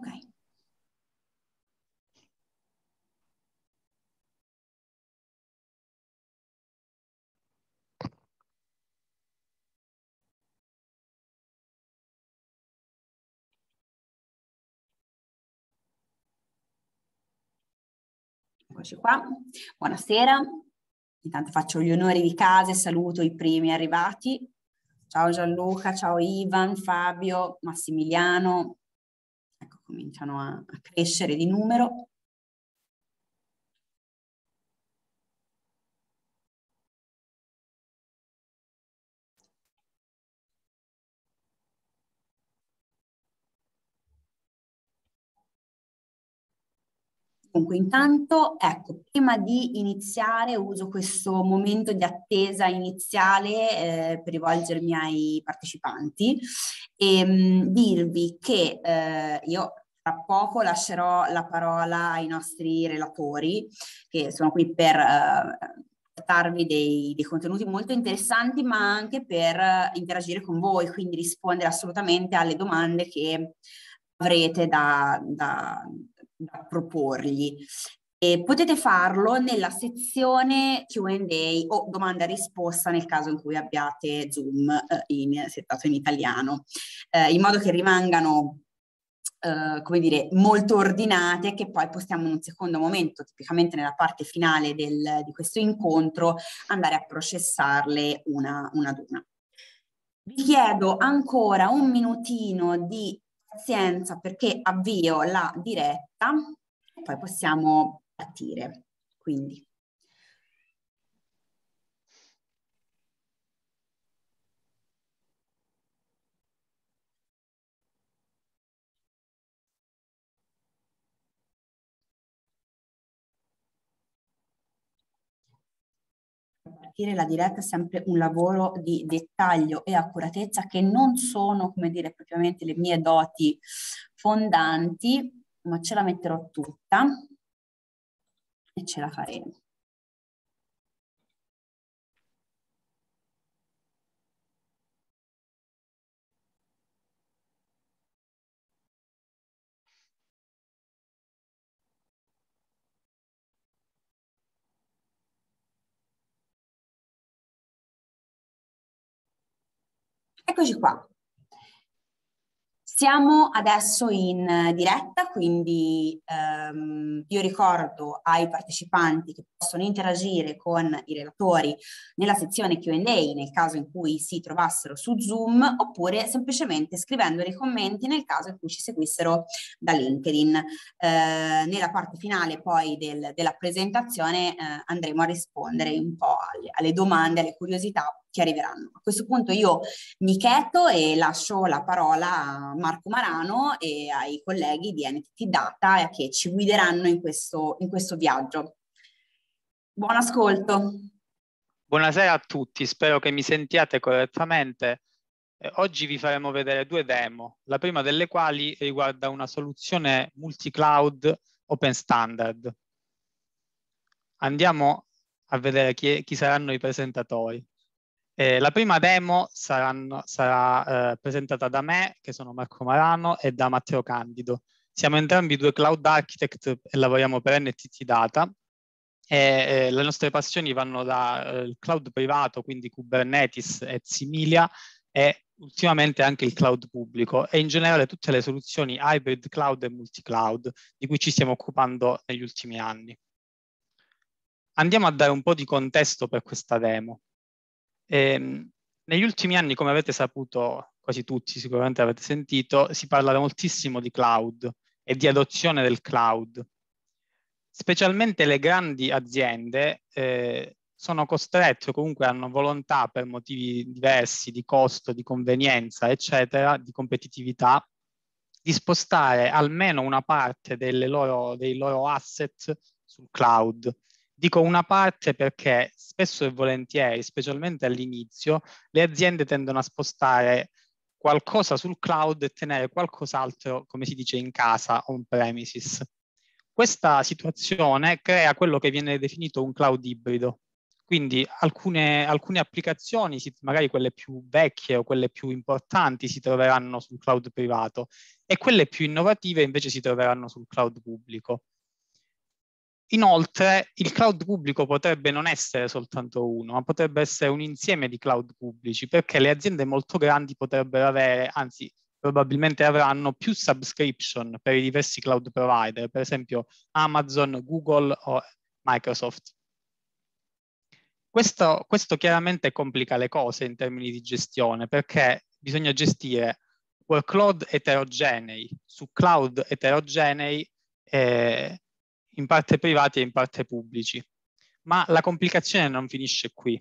Ok. Eccoci qua. Buonasera. Intanto faccio gli onori di casa e saluto i primi arrivati. Ciao Gianluca, ciao Ivan, Fabio, Massimiliano, cominciano a, a crescere di numero Comunque intanto, ecco, prima di iniziare uso questo momento di attesa iniziale eh, per rivolgermi ai partecipanti e mh, mm, dirvi che eh, io tra poco lascerò la parola ai nostri relatori che sono qui per eh, portarvi dei, dei, contenuti molto interessanti ma anche per eh, interagire con voi, quindi rispondere assolutamente alle domande che avrete da, da da proporgli. E potete farlo nella sezione QA o domanda risposta nel caso in cui abbiate Zoom eh, in, settato in italiano, eh, in modo che rimangano eh, come dire, molto ordinate che poi possiamo in un secondo momento, tipicamente nella parte finale del, di questo incontro, andare a processarle una, una ad una. Vi chiedo ancora un minutino di pazienza perché avvio la diretta e poi possiamo partire. Quindi. partire la diretta è sempre un lavoro di dettaglio e accuratezza che non sono, come dire, propriamente le mie doti fondanti, ma ce la metterò tutta e ce la faremo. Eccoci qua. Siamo adesso in eh, diretta, quindi ehm, io ricordo ai partecipanti che possono interagire con i relatori nella sezione QA nel caso in cui si trovassero su Zoom oppure semplicemente scrivendo dei commenti nel caso in cui ci seguissero da LinkedIn. Eh, nella parte finale poi del, della presentazione eh, andremo a rispondere un po' alle, alle domande, alle curiosità che arriveranno. A questo punto io mi cheto e lascio la parola a Marco Marano e ai colleghi di NTT Data che ci guideranno in questo, in questo viaggio. Buon ascolto. Buonasera a tutti, spero che mi sentiate correttamente. Eh, oggi vi faremo vedere due demo, la prima delle quali riguarda una soluzione multi-cloud open standard. Andiamo a vedere chi, è, chi saranno i presentatori. Eh, la prima demo saranno, sarà eh, presentata da me, che sono Marco Marano, e da Matteo Candido. Siamo entrambi due cloud architect e lavoriamo per NTT Data. E, eh, le nostre passioni vanno dal eh, cloud privato, quindi Kubernetes e Similia, e ultimamente anche il cloud pubblico e in generale tutte le soluzioni hybrid cloud e multi-cloud di cui ci stiamo occupando negli ultimi anni. Andiamo a dare un po' di contesto per questa demo. E, ehm, negli ultimi anni, come avete saputo, quasi tutti sicuramente avete sentito, si parla moltissimo di cloud e di adozione del cloud. Specialmente le grandi aziende eh, sono costrette o comunque hanno volontà per motivi diversi di costo, di convenienza, eccetera, di competitività, di spostare almeno una parte loro, dei loro asset sul cloud. Dico una parte perché spesso e volentieri, specialmente all'inizio, le aziende tendono a spostare qualcosa sul cloud e tenere qualcos'altro, come si dice in casa, on premises. Questa situazione crea quello che viene definito un cloud ibrido. Quindi alcune, alcune applicazioni, magari quelle più vecchie o quelle più importanti, si troveranno sul cloud privato e quelle più innovative invece si troveranno sul cloud pubblico. Inoltre il cloud pubblico potrebbe non essere soltanto uno, ma potrebbe essere un insieme di cloud pubblici, perché le aziende molto grandi potrebbero avere, anzi probabilmente avranno più subscription per i diversi cloud provider, per esempio Amazon, Google o Microsoft. Questo, questo chiaramente complica le cose in termini di gestione, perché bisogna gestire workload eterogenei su cloud eterogenei eh, in parte privati e in parte pubblici. Ma la complicazione non finisce qui.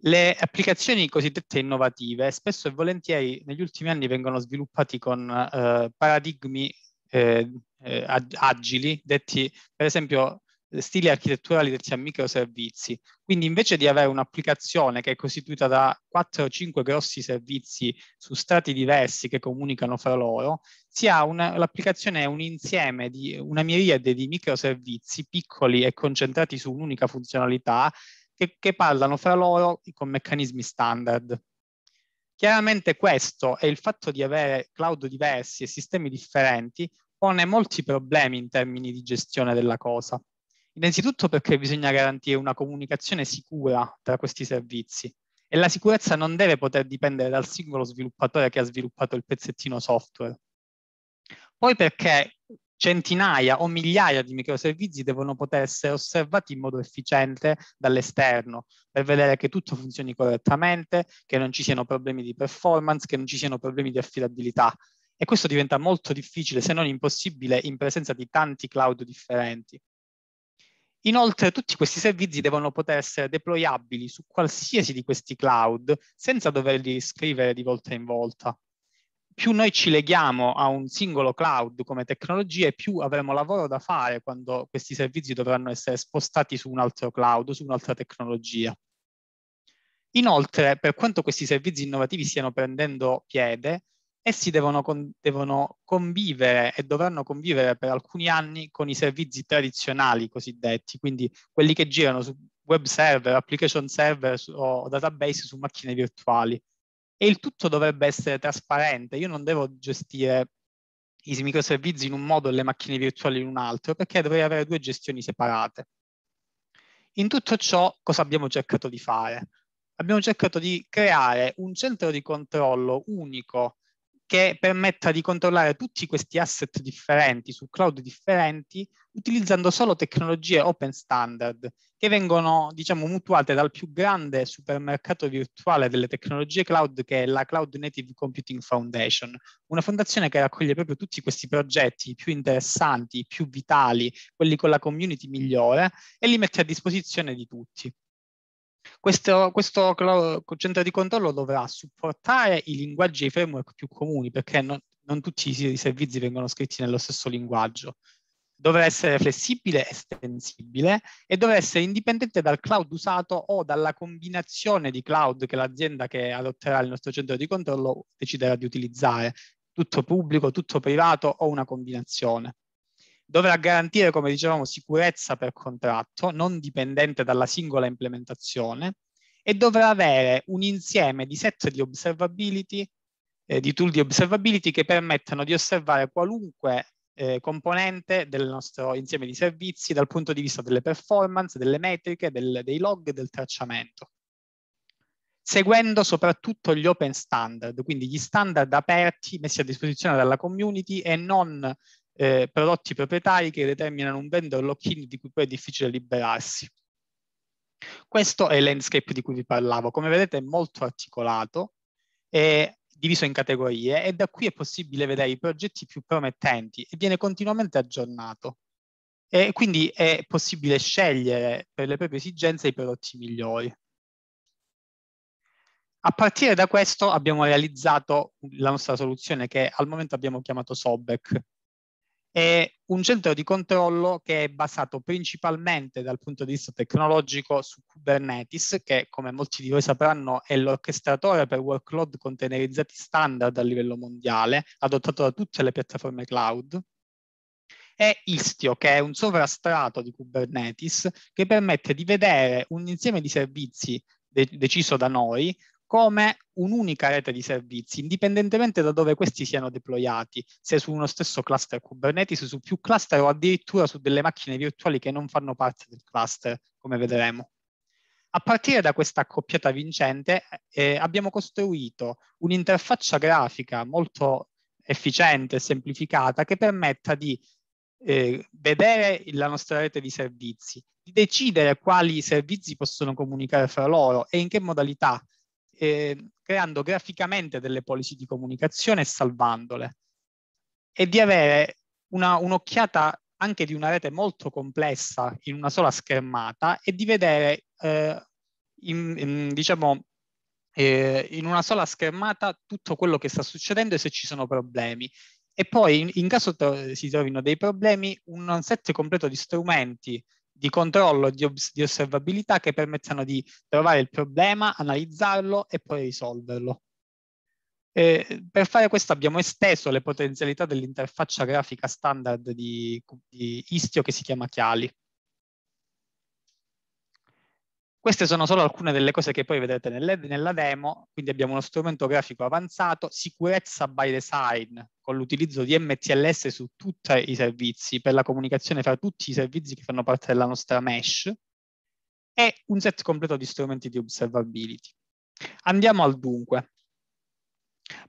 Le applicazioni cosiddette innovative spesso e volentieri negli ultimi anni vengono sviluppate con eh, paradigmi eh, eh agili, detti per esempio stili architetturali detti CM microservizi. Quindi invece di avere un'applicazione che è costituita da 4 o 5 grossi servizi su strati diversi che comunicano fra loro, una, l'applicazione è un insieme di una miriade di microservizi piccoli e concentrati su un'unica funzionalità che, che parlano fra loro con meccanismi standard. Chiaramente questo e il fatto di avere cloud diversi e sistemi differenti pone molti problemi in termini di gestione della cosa. Innanzitutto perché bisogna garantire una comunicazione sicura tra questi servizi e la sicurezza non deve poter dipendere dal singolo sviluppatore che ha sviluppato il pezzettino software. Poi perché centinaia o migliaia di microservizi devono poter essere osservati in modo efficiente dall'esterno per vedere che tutto funzioni correttamente, che non ci siano problemi di performance, che non ci siano problemi di affidabilità. E questo diventa molto difficile, se non impossibile, in presenza di tanti cloud differenti. Inoltre tutti questi servizi devono poter essere deployabili su qualsiasi di questi cloud senza doverli scrivere di volta in volta. Più noi ci leghiamo a un singolo cloud come tecnologia, più avremo lavoro da fare quando questi servizi dovranno essere spostati su un altro cloud, su un'altra tecnologia. Inoltre, per quanto questi servizi innovativi stiano prendendo piede, essi devono, con, devono, convivere e dovranno convivere per alcuni anni con i servizi tradizionali cosiddetti, quindi quelli che girano su web server, application server o database su macchine virtuali. E il tutto dovrebbe essere trasparente, io non devo gestire i microservizi in un modo e le macchine virtuali in un altro, perché dovrei avere due gestioni separate. In tutto ciò cosa abbiamo cercato di fare? Abbiamo cercato di creare un centro di controllo unico che permetta di controllare tutti questi asset differenti su cloud differenti utilizzando solo tecnologie open standard che vengono diciamo mutuate dal più grande supermercato virtuale delle tecnologie cloud che è la Cloud Native Computing Foundation, una fondazione che raccoglie proprio tutti questi progetti più interessanti, più vitali, quelli con la community migliore e li mette a disposizione di tutti. Questo, questo centro di controllo dovrà supportare i linguaggi e i framework più comuni, perché non, non tutti i servizi vengono scritti nello stesso linguaggio. Dovrà essere flessibile, estensibile e dovrà essere indipendente dal cloud usato o dalla combinazione di cloud che l'azienda che adotterà il nostro centro di controllo deciderà di utilizzare. Tutto pubblico, tutto privato o una combinazione dovrà garantire, come dicevamo, sicurezza per contratto, non dipendente dalla singola implementazione, e dovrà avere un insieme di set di observability, eh, di tool di observability che permettano di osservare qualunque eh, componente del nostro insieme di servizi dal punto di vista delle performance, delle metriche, del, dei log e del tracciamento seguendo soprattutto gli open standard, quindi gli standard aperti messi a disposizione dalla community e non eh, prodotti proprietari che determinano un vendor lock-in di cui poi è difficile liberarsi. Questo è il landscape di cui vi parlavo. Come vedete è molto articolato, è diviso in categorie e da qui è possibile vedere i progetti più promettenti e viene continuamente aggiornato. E quindi è possibile scegliere per le proprie esigenze i prodotti migliori. A partire da questo abbiamo realizzato la nostra soluzione che al momento abbiamo chiamato Sobek è un centro di controllo che è basato principalmente dal punto di vista tecnologico su Kubernetes, che come molti di voi sapranno è l'orchestratore per workload containerizzati standard a livello mondiale, adottato da tutte le piattaforme cloud, e Istio, che è un sovrastrato di Kubernetes che permette di vedere un insieme di servizi de- deciso da noi come un'unica rete di servizi, indipendentemente da dove questi siano deployati, se su uno stesso cluster Kubernetes, su più cluster o addirittura su delle macchine virtuali che non fanno parte del cluster, come vedremo. A partire da questa accoppiata vincente eh, eh abbiamo costruito un'interfaccia grafica molto efficiente e semplificata che permetta di eh, vedere la nostra rete di servizi, di decidere quali servizi possono comunicare fra loro e in che modalità eh, creando graficamente delle policy di comunicazione e salvandole e di avere una, un'occhiata anche di una rete molto complessa in una sola schermata e di vedere eh, in, in, diciamo, eh, in una sola schermata tutto quello che sta succedendo e se ci sono problemi. E poi in, in caso to- si trovino dei problemi, un set completo di strumenti di controllo, di, obs- di osservabilità che permettano di trovare il problema, analizzarlo e poi risolverlo. Eh, per fare questo abbiamo esteso le potenzialità dell'interfaccia grafica standard di, di Istio che si chiama Chiali. Queste sono solo alcune delle cose che poi vedrete nelle, nella demo, quindi abbiamo uno strumento grafico avanzato, sicurezza by design, con l'utilizzo di MTLS su tutti i servizi, per la comunicazione fra tutti i servizi che fanno parte della nostra mesh, e un set completo di strumenti di observability. Andiamo al dunque.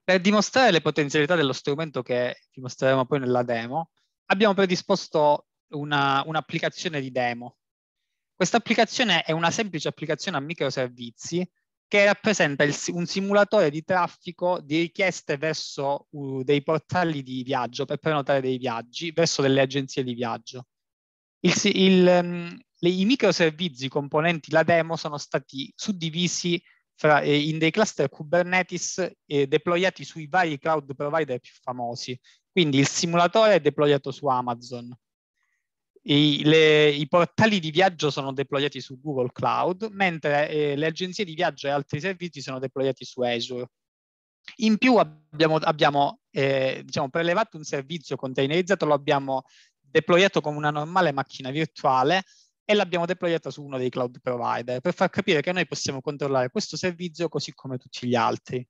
Per dimostrare le potenzialità dello strumento che vi mostreremo poi nella demo, abbiamo predisposto un'applicazione un di demo questa applicazione è una semplice applicazione a microservizi che rappresenta il, un simulatore di traffico di richieste verso uh, dei portali di viaggio per prenotare dei viaggi, verso delle agenzie di viaggio. Il, il, um, le, I microservizi componenti la demo sono stati suddivisi fra, eh, in dei cluster Kubernetes eh, deployati sui vari cloud provider più famosi. Quindi il simulatore è deployato su Amazon, i, le, I, portali di viaggio sono deployati su Google Cloud, mentre eh, le agenzie di viaggio e altri servizi sono deployati su Azure. In più abbiamo, abbiamo eh, diciamo, prelevato un servizio containerizzato, lo abbiamo deployato come una normale macchina virtuale e l'abbiamo deployata su uno dei cloud provider per far capire che noi possiamo controllare questo servizio così come tutti gli altri.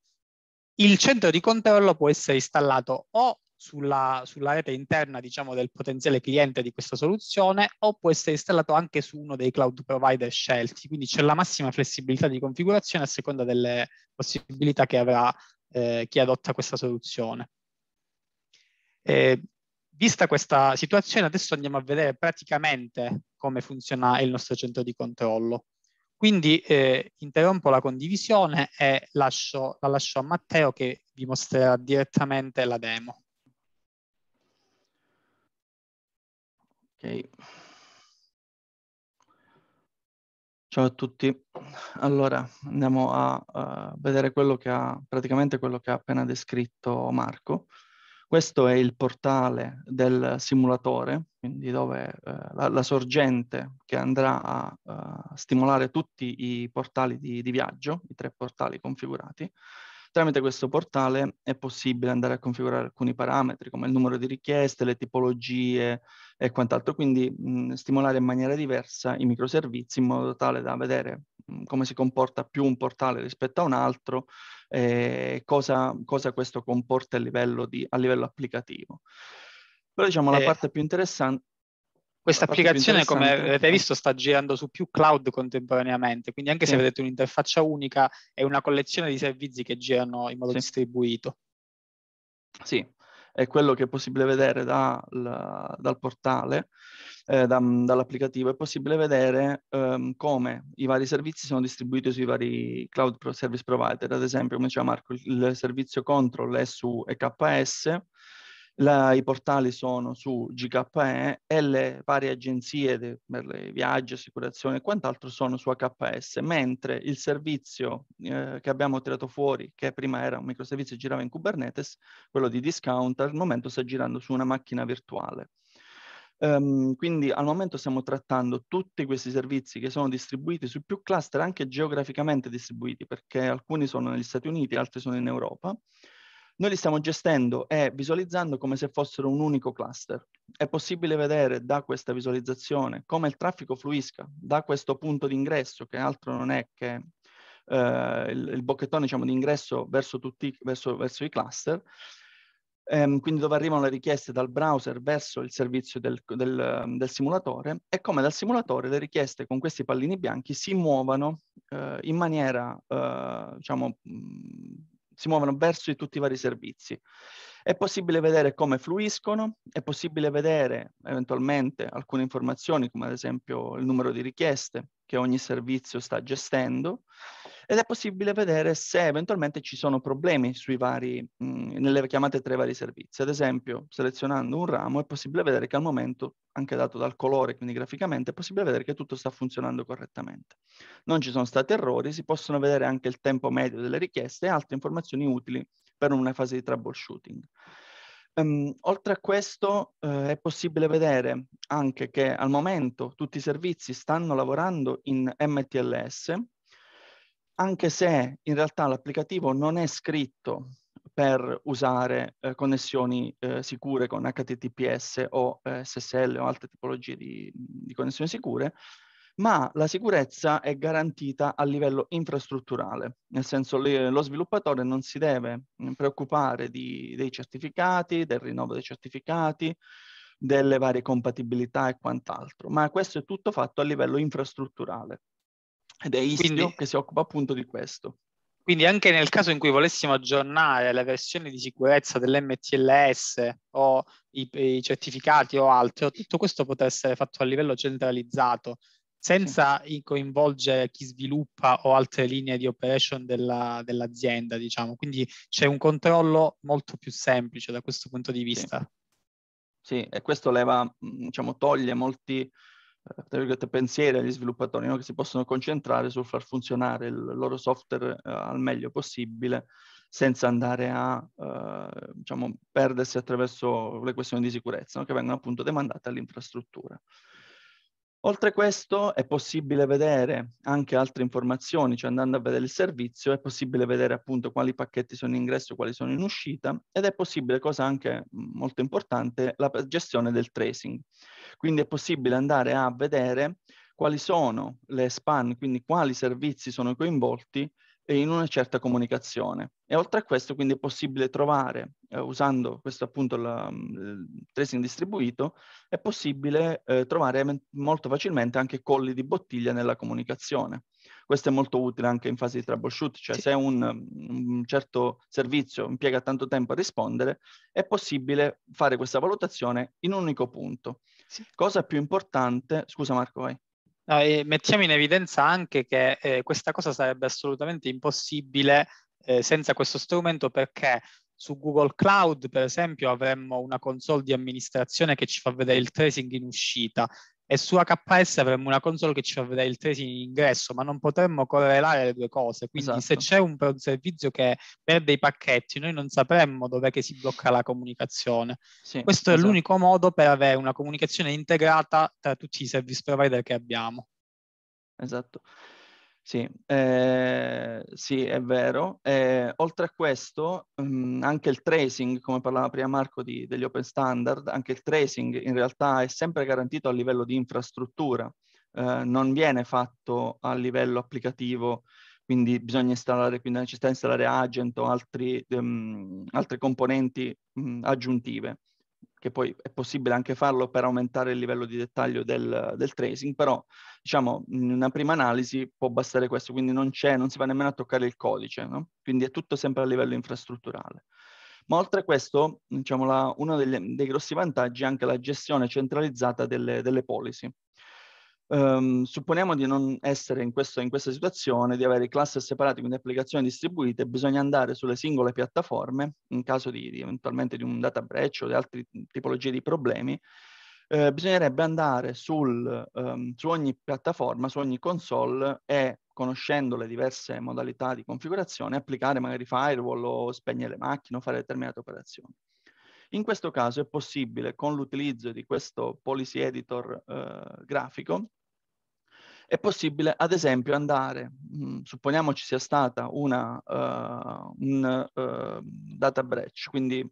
Il centro di controllo può essere installato o sulla, sulla, rete interna diciamo, del potenziale cliente di questa soluzione o può essere installato anche su uno dei cloud provider scelti. Quindi c'è la massima flessibilità di configurazione a seconda delle possibilità che avrà eh, chi adotta questa soluzione. Eh, vista questa situazione, adesso andiamo a vedere praticamente come funziona il nostro centro di controllo. Quindi eh, interrompo la condivisione e lascio, la lascio a Matteo che vi mostrerà direttamente la demo. Okay. Ciao a tutti. Allora, andiamo a uh, vedere quello che ha, praticamente quello che ha appena descritto Marco. Questo è il portale del simulatore, quindi dove uh, la, la, sorgente che andrà a uh, stimolare tutti i portali di, di, viaggio, i tre portali configurati, Tramite questo portale è possibile andare a configurare alcuni parametri come il numero di richieste, le tipologie e quant'altro, quindi mh, mm, stimolare in maniera diversa i microservizi in modo tale da vedere mh, mm, come si comporta più un portale rispetto a un altro e cosa, cosa questo comporta a livello, di, a livello applicativo. Però diciamo eh. la parte più interessante... Questa applicazione, come avete visto, sta girando su più cloud contemporaneamente, quindi anche sì. se vedete un'interfaccia unica, è una collezione di servizi che girano in modo sì. distribuito. Sì, è quello che è possibile vedere da, la, dal portale, eh, da, dall'applicativo, è possibile vedere um, come i vari servizi sono distribuiti sui vari cloud service provider. Ad esempio, come diceva Marco, il servizio control è su EKS, la, I portali sono su GKE e le varie agenzie de, per le viaggi, assicurazioni e quant'altro sono su HPS, mentre il servizio eh, che abbiamo tirato fuori, che prima era un microservizio e girava in Kubernetes, quello di discount, al momento sta girando su una macchina virtuale. Um, quindi al momento stiamo trattando tutti questi servizi che sono distribuiti su più cluster, anche geograficamente distribuiti, perché alcuni sono negli Stati Uniti, altri sono in Europa noi li stiamo gestendo e visualizzando come se fossero un unico cluster. È possibile vedere da questa visualizzazione come il traffico fluisca da questo punto di ingresso, che altro non è che eh, il, il, bocchettone diciamo, di ingresso verso, tutti, verso, verso i cluster, ehm, quindi dove arrivano le richieste dal browser verso il servizio del, del, del, simulatore e come dal simulatore le richieste con questi pallini bianchi si muovano eh, in maniera eh, diciamo, si muovono verso tutti i vari servizi. È possibile vedere come fluiscono, è possibile vedere eventualmente alcune informazioni come ad esempio il numero di richieste, che ogni servizio sta gestendo ed è possibile vedere se eventualmente ci sono problemi vari, mh, mhmm, nelle chiamate tra i vari servizi. Ad esempio, selezionando un ramo è possibile vedere che al momento, anche dato dal colore, quindi graficamente, è possibile vedere che tutto sta funzionando correttamente. Non ci sono stati errori, si possono vedere anche il tempo medio delle richieste e altre informazioni utili per una fase di troubleshooting. Um, oltre a questo uh, è possibile vedere anche che al momento tutti i servizi stanno lavorando in MTLS, anche se in realtà l'applicativo non è scritto per usare eh, connessioni eh, sicure con HTTPS o eh, SSL o altre tipologie di, di connessioni sicure, ma la sicurezza è garantita a livello infrastrutturale, nel senso le, lo sviluppatore non si deve eh, preoccupare di, dei certificati, del rinnovo dei certificati, delle varie compatibilità e quant'altro, ma questo è tutto fatto a livello infrastrutturale ed è Istio quindi, che si occupa appunto di questo. Quindi anche nel caso in cui volessimo aggiornare la versione di sicurezza dell'MTLS o i, i certificati o altro, tutto questo potrà essere fatto a livello centralizzato senza sì. coinvolgere chi sviluppa o altre linee di operation della, dell'azienda, diciamo. Quindi c'è un controllo molto più semplice da questo punto di vista. Sì, sì e questo leva, diciamo, toglie molti eh, pensieri agli sviluppatori no? che si possono concentrare sul far funzionare il loro software eh, al meglio possibile senza andare a eh, diciamo, perdersi attraverso le questioni di sicurezza no? che vengono appunto demandate all'infrastruttura. Oltre questo è possibile vedere anche altre informazioni, cioè andando a vedere il servizio è possibile vedere appunto quali pacchetti sono in ingresso, quali sono in uscita ed è possibile, cosa anche molto importante, la gestione del tracing. Quindi è possibile andare a vedere quali sono le span, quindi quali servizi sono coinvolti in una certa comunicazione. E oltre a questo quindi è possibile trovare, eh, usando questo appunto la, mm, il tracing distribuito, è possibile eh, trovare molto facilmente anche colli di bottiglia nella comunicazione. Questo è molto utile anche in fase di troubleshoot, cioè sì. se un, mm, un, certo servizio impiega tanto tempo a rispondere, è possibile fare questa valutazione in un unico punto. Sì. Cosa più importante, scusa Marco vai. No, mettiamo in evidenza anche che eh, questa cosa sarebbe assolutamente impossibile eh, senza questo strumento perché su Google Cloud, per esempio, avremmo una console di amministrazione che ci fa vedere il tracing in uscita e su AKS avremmo una console che ci fa vedere il tracing in ingresso, ma non potremmo correlare le due cose. Quindi esatto. se c'è un, un, servizio che perde i pacchetti, noi non sapremmo dov'è che si blocca la comunicazione. Sì, Questo esatto. è l'unico modo per avere una comunicazione integrata tra tutti i service provider che abbiamo. Esatto. Sì, eh, sì, è vero. Eh, oltre a questo, mh, anche il tracing, come parlava prima Marco di, degli open standard, anche il tracing in realtà è sempre garantito a livello di infrastruttura, eh, non viene fatto a livello applicativo, quindi bisogna installare, quindi è necessario installare agent o altri, um, altre componenti mh, aggiuntive che poi è possibile anche farlo per aumentare il livello di dettaglio del, del tracing, però diciamo in una prima analisi può bastare questo, quindi non, non si va nemmeno a toccare il codice, no? quindi è tutto sempre a livello infrastrutturale. Ma oltre a questo, diciamo, la, uno degli, dei grossi vantaggi è anche la gestione centralizzata delle, delle policy. Um, supponiamo di non essere in, questo, in, questa situazione, di avere cluster separati, quindi applicazioni distribuite, bisogna andare sulle singole piattaforme, in caso di, di eventualmente di un data breach o di altre tipologie di problemi, eh, bisognerebbe andare sul, um, su ogni piattaforma, su ogni console e conoscendo le diverse modalità di configurazione, applicare magari firewall o spegnere le macchine o fare determinate operazioni. In questo caso è possibile, con l'utilizzo di questo policy editor eh, grafico, è possibile, ad esempio, andare, mh, mm, supponiamo ci sia stata una uh, un, uh, data breach, quindi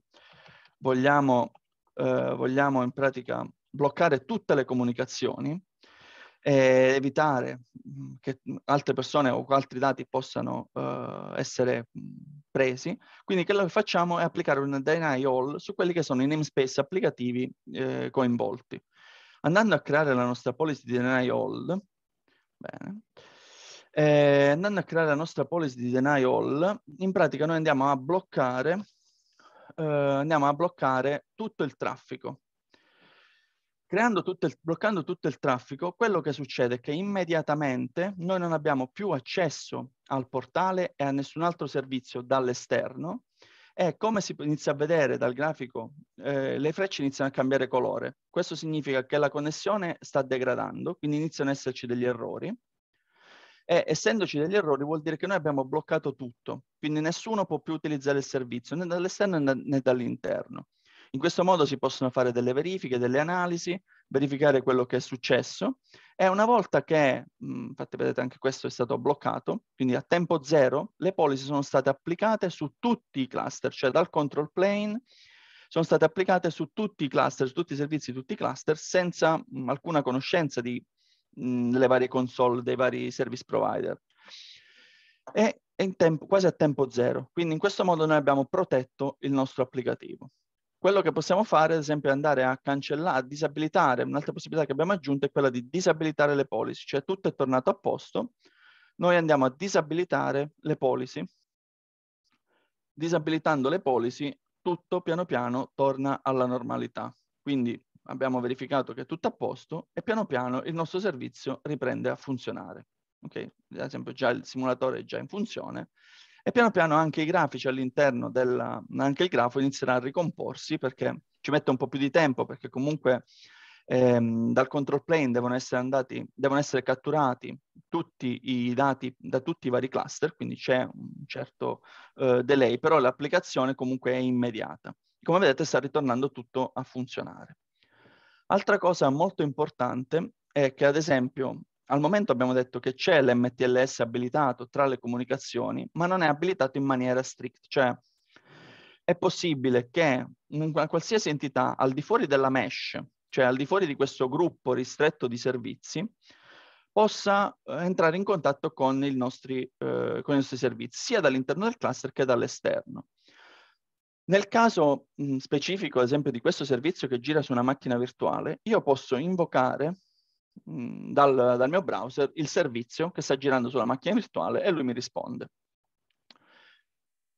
vogliamo, uh, vogliamo in pratica bloccare tutte le comunicazioni e evitare mm, che altre persone o altri dati possano uh, essere mm, presi. Quindi quello che facciamo è applicare un deny all su quelli che sono i namespace applicativi eh, coinvolti. Andando a creare la nostra policy di deny all, Bene. Eh, andando a creare la nostra policy di deny all, in pratica noi andiamo a bloccare, eh, andiamo a bloccare tutto il traffico. Tutto il, bloccando tutto il traffico, quello che succede è che immediatamente noi non abbiamo più accesso al portale e a nessun altro servizio dall'esterno, e come si inizia a vedere dal grafico, eh, le frecce iniziano a cambiare colore. Questo significa che la connessione sta degradando, quindi iniziano ad esserci degli errori. E essendoci degli errori vuol dire che noi abbiamo bloccato tutto, quindi nessuno può più utilizzare il servizio né dall'esterno né dall'interno. In questo modo si possono fare delle verifiche, delle analisi, verificare quello che è successo e una volta che, mh, infatti vedete anche questo è stato bloccato, quindi a tempo zero le policy sono state applicate su tutti i cluster, cioè dal control plane sono state applicate su tutti i cluster, su tutti i servizi, tutti i cluster, senza mh, alcuna conoscenza di, mh, delle varie console, dei vari service provider. E è tempo, quasi a tempo zero. Quindi in questo modo noi abbiamo protetto il nostro applicativo. Quello che possiamo fare, ad esempio, è andare a cancellare, a disabilitare, un'altra possibilità che abbiamo aggiunto è quella di disabilitare le policy, cioè tutto è tornato a posto, noi andiamo a disabilitare le policy, disabilitando le policy tutto piano piano torna alla normalità. Quindi abbiamo verificato che è tutto a posto e piano piano il nostro servizio riprende a funzionare. Okay? Ad esempio già il simulatore è già in funzione, e piano piano anche i grafici all'interno del, anche il grafo inizierà a ricomporsi perché ci mette un po' più di tempo perché comunque ehm, dal control plane devono essere, andati, devono essere catturati tutti i dati da tutti i vari cluster, quindi c'è un certo eh, delay, però l'applicazione comunque è immediata. Come vedete sta ritornando tutto a funzionare. Altra cosa molto importante è che ad esempio al momento abbiamo detto che c'è l'MTLS abilitato tra le comunicazioni, ma non è abilitato in maniera strict, cioè è possibile che una qualsiasi entità al di fuori della mesh, cioè al di fuori di questo gruppo ristretto di servizi, possa eh, entrare in contatto con, nostri, eh, con, i nostri servizi, sia dall'interno del cluster che dall'esterno. Nel caso mh, specifico, ad esempio, di questo servizio che gira su una macchina virtuale, io posso invocare dal, dal mio browser il servizio che sta girando sulla macchina virtuale e lui mi risponde.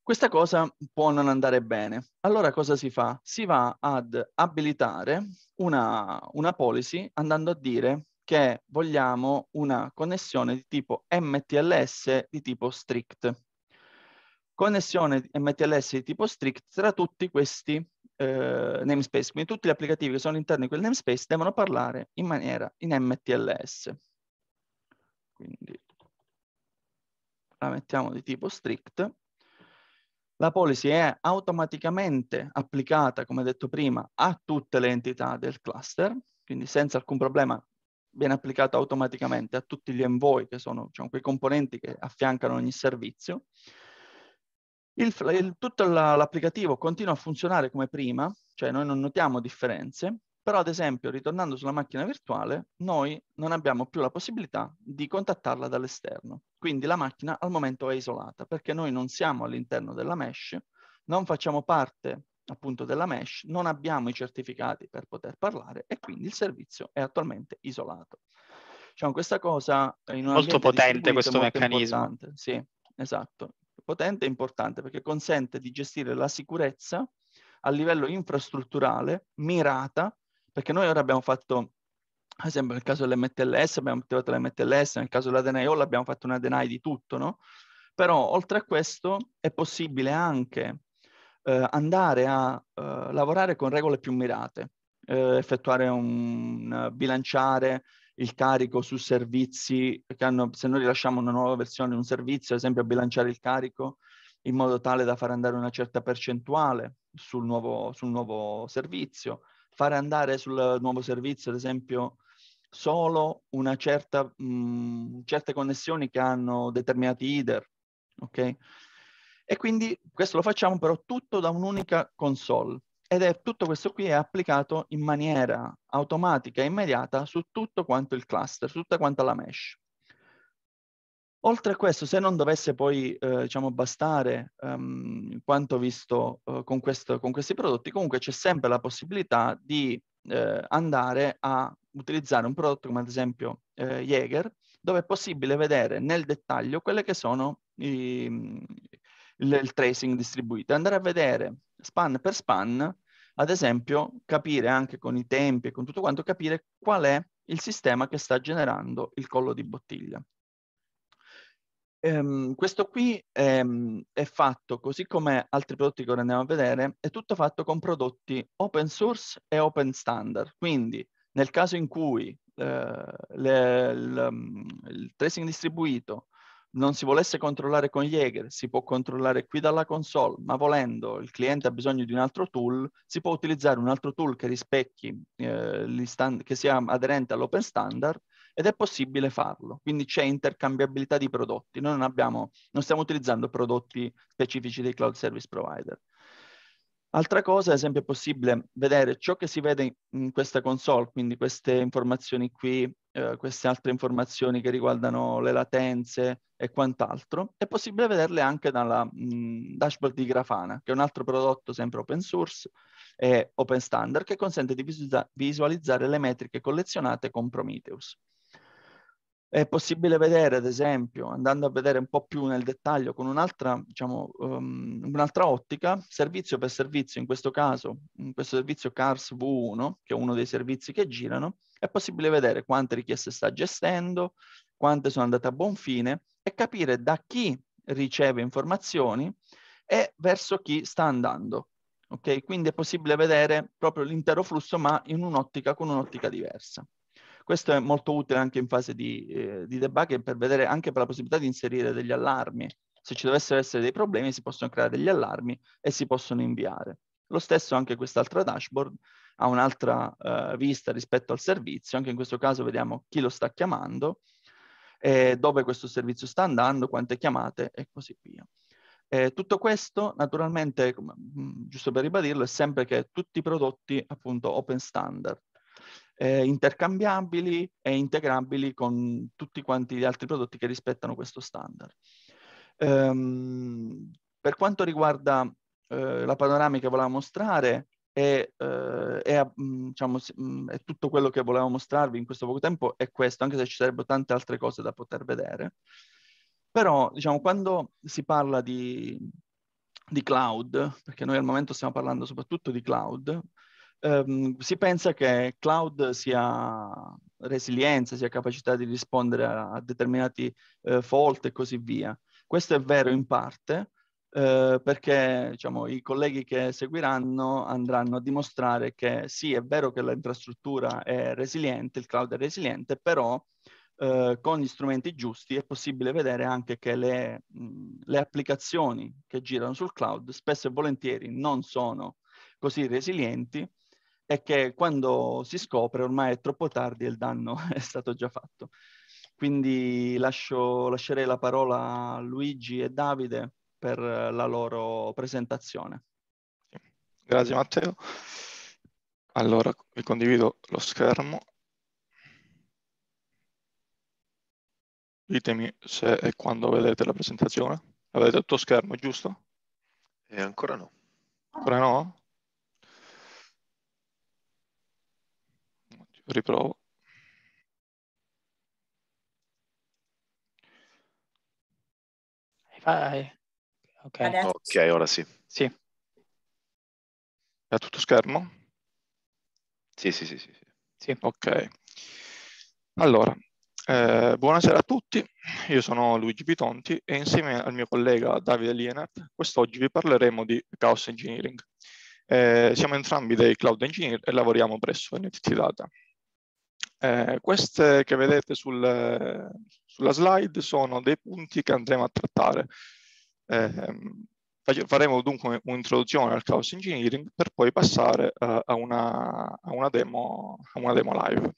Questa cosa può non andare bene. Allora cosa si fa? Si va ad abilitare una, una, policy andando a dire che vogliamo una connessione di tipo MTLS di tipo strict. Connessione MTLS di tipo strict tra tutti questi eh, namespace, quindi tutti gli applicativi che sono all'interno di quel namespace devono parlare in maniera in MTLS. Quindi la mettiamo di tipo strict. La policy è automaticamente applicata, come detto prima, a tutte le entità del cluster, quindi senza alcun problema viene applicata automaticamente a tutti gli envoy, che sono diciamo, quei componenti che affiancano ogni servizio. Il, il, tutto l'applicativo continua a funzionare come prima, cioè noi non notiamo differenze, però ad esempio ritornando sulla macchina virtuale noi non abbiamo più la possibilità di contattarla dall'esterno. Quindi la macchina al momento è isolata perché noi non siamo all'interno della mesh, non facciamo parte appunto della mesh, non abbiamo i certificati per poter parlare e quindi il servizio è attualmente isolato. Diciamo questa cosa in molto potente questo molto meccanismo. Importante. Sì, esatto potente e importante perché consente di gestire la sicurezza a livello infrastrutturale, mirata, perché noi ora abbiamo fatto, ad esempio nel caso dell'MTLS, abbiamo attivato l'MTLS, nel caso della Denai Hall abbiamo fatto una Denai di tutto, no? Però oltre a questo è possibile anche eh, andare a eh, lavorare con regole più mirate, eh, effettuare un bilanciare il carico su servizi che hanno, se noi rilasciamo una nuova versione di un servizio, ad esempio bilanciare il carico in modo tale da far andare una certa percentuale sul nuovo, sul nuovo servizio, fare andare sul nuovo servizio, ad esempio, solo una certa, mh, mm, certe connessioni che hanno determinati header, ok? E quindi questo lo facciamo però tutto da un'unica console ed è tutto questo qui è applicato in maniera automatica e immediata su tutto quanto il cluster, su tutta quanta la mesh. Oltre a questo, se non dovesse poi eh, diciamo bastare um, quanto visto uh, con, questo, con, questi prodotti, comunque c'è sempre la possibilità di eh, andare a utilizzare un prodotto come ad esempio eh, Jaeger, dove è possibile vedere nel dettaglio quelle che sono i, il, il tracing distribuito, andare a vedere span per span, ad esempio capire anche con i tempi e con tutto quanto, capire qual è il sistema che sta generando il collo di bottiglia. Um, questo qui um, è fatto, così come altri prodotti che ora andiamo a vedere, è tutto fatto con prodotti open source e open standard. Quindi nel caso in cui uh, le, il, il tracing distribuito non si volesse controllare con Jaeger, si può controllare qui dalla console, ma volendo il cliente ha bisogno di un altro tool, si può utilizzare un altro tool che rispecchi, eh, stand, che sia aderente all'open standard ed è possibile farlo. Quindi c'è intercambiabilità di prodotti, noi non, abbiamo, non stiamo utilizzando prodotti specifici dei cloud service provider. Altra cosa, ad esempio, è possibile vedere ciò che si vede in questa console, quindi queste informazioni qui, eh, queste altre informazioni che riguardano le latenze e quant'altro. È possibile vederle anche dalla mh, mm, dashboard di Grafana, che è un altro prodotto sempre open source e open standard, che consente di visualizzare le metriche collezionate con Prometheus. È possibile vedere, ad esempio, andando a vedere un po' più nel dettaglio con un'altra, diciamo, um, un'altra ottica, servizio per servizio, in questo caso, in questo servizio CARS V1, che è uno dei servizi che girano, è possibile vedere quante richieste sta gestendo, quante sono andate a buon fine e capire da chi riceve informazioni e verso chi sta andando. Ok, quindi è possibile vedere proprio l'intero flusso, ma in un'ottica con un'ottica diversa. Questo è molto utile anche in fase di, eh, di debugging per vedere anche per la possibilità di inserire degli allarmi. Se ci dovessero essere dei problemi si possono creare degli allarmi e si possono inviare. Lo stesso anche quest'altra dashboard ha un'altra eh, vista rispetto al servizio, anche in questo caso vediamo chi lo sta chiamando, eh, dove questo servizio sta andando, quante chiamate e così via. Eh, tutto questo naturalmente, mm, giusto per ribadirlo, è sempre che tutti i prodotti appunto open standard, eh, intercambiabili e integrabili con tutti quanti gli altri prodotti che rispettano questo standard. Ehm, per quanto riguarda eh, la panoramica che volevo mostrare, e, eh, e mm, diciamo, mm, è tutto quello che volevo mostrarvi in questo poco tempo è questo, anche se ci sarebbero tante altre cose da poter vedere. Però, diciamo, quando si parla di, di cloud, perché noi al momento stiamo parlando soprattutto di cloud, Um, si pensa che cloud sia resilienza, sia capacità di rispondere a, a determinati uh, fault e così via. Questo è vero in parte, eh, perché diciamo, i colleghi che seguiranno andranno a dimostrare che sì, è vero che l'infrastruttura è resiliente, il cloud è resiliente, però eh, con gli strumenti giusti è possibile vedere anche che le, mh, le, applicazioni che girano sul cloud spesso e volentieri non sono così resilienti è che quando si scopre ormai è troppo tardi e il danno è stato già fatto. Quindi lascio, lascerei la parola a Luigi e Davide per la loro presentazione. Grazie Matteo. Allora, vi condivido lo schermo. Ditemi se e quando vedete la presentazione. Avete tutto schermo, giusto? E eh, ancora no. Ancora no? riprovo. Vai. Ok, Adesso. ora sì. Sì. Da tutto schermo? Sì, sì, sì, sì. sì. sì. Ok. Allora, eh, buonasera a tutti, io sono Luigi Pitonti e insieme al mio collega Davide Lienert quest'oggi vi parleremo di Chaos Engineering. Eh, siamo entrambi dei cloud engineer e lavoriamo presso NTT Data. Eh, queste che vedete sul, sulla slide sono dei punti che andremo a trattare. Eh, faremo dunque un'introduzione al Chaos Engineering per poi passare eh, a, una, a, una demo, a una demo live.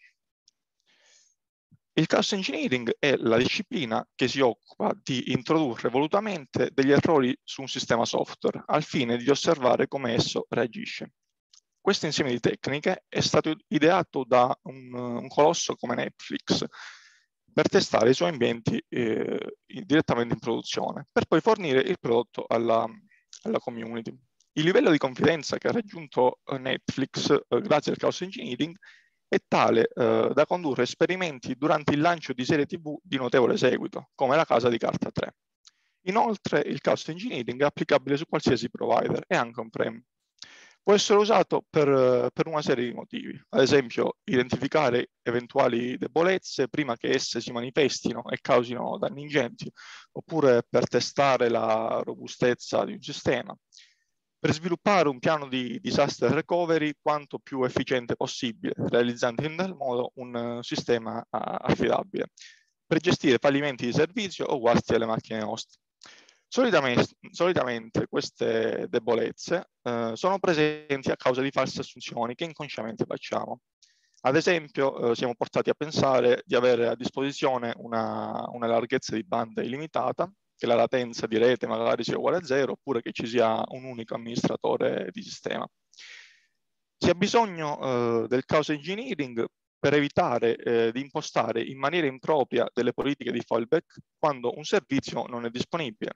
Il Chaos Engineering è la disciplina che si occupa di introdurre volutamente degli errori su un sistema software al fine di osservare come esso reagisce questo insieme di tecniche è stato ideato da un, un colosso come Netflix per testare i suoi ambienti eh, direttamente in produzione, per poi fornire il prodotto alla, alla community. Il livello di confidenza che ha raggiunto eh, Netflix eh, grazie al chaos engineering è tale eh, da condurre esperimenti durante il lancio di serie TV di notevole seguito, come la casa di carta 3. Inoltre il chaos engineering è applicabile su qualsiasi provider e anche on-prem può essere usato per, per, una serie di motivi. Ad esempio, identificare eventuali debolezze prima che esse si manifestino e causino danni ingenti, oppure per testare la robustezza di un sistema. Per sviluppare un piano di disaster recovery quanto più efficiente possibile, realizzando in tal modo un sistema affidabile. Per gestire fallimenti di servizio o guasti alle macchine nostre. Solitamente, solitamente queste debolezze eh, sono presenti a causa di false assunzioni che inconsciamente facciamo. Ad esempio, eh, siamo portati a pensare di avere a disposizione una, una, larghezza di banda illimitata, che la latenza di rete magari sia uguale a zero, oppure che ci sia un unico amministratore di sistema. Si ha bisogno eh, del cause engineering per evitare eh, di impostare in maniera impropria delle politiche di fallback quando un servizio non è disponibile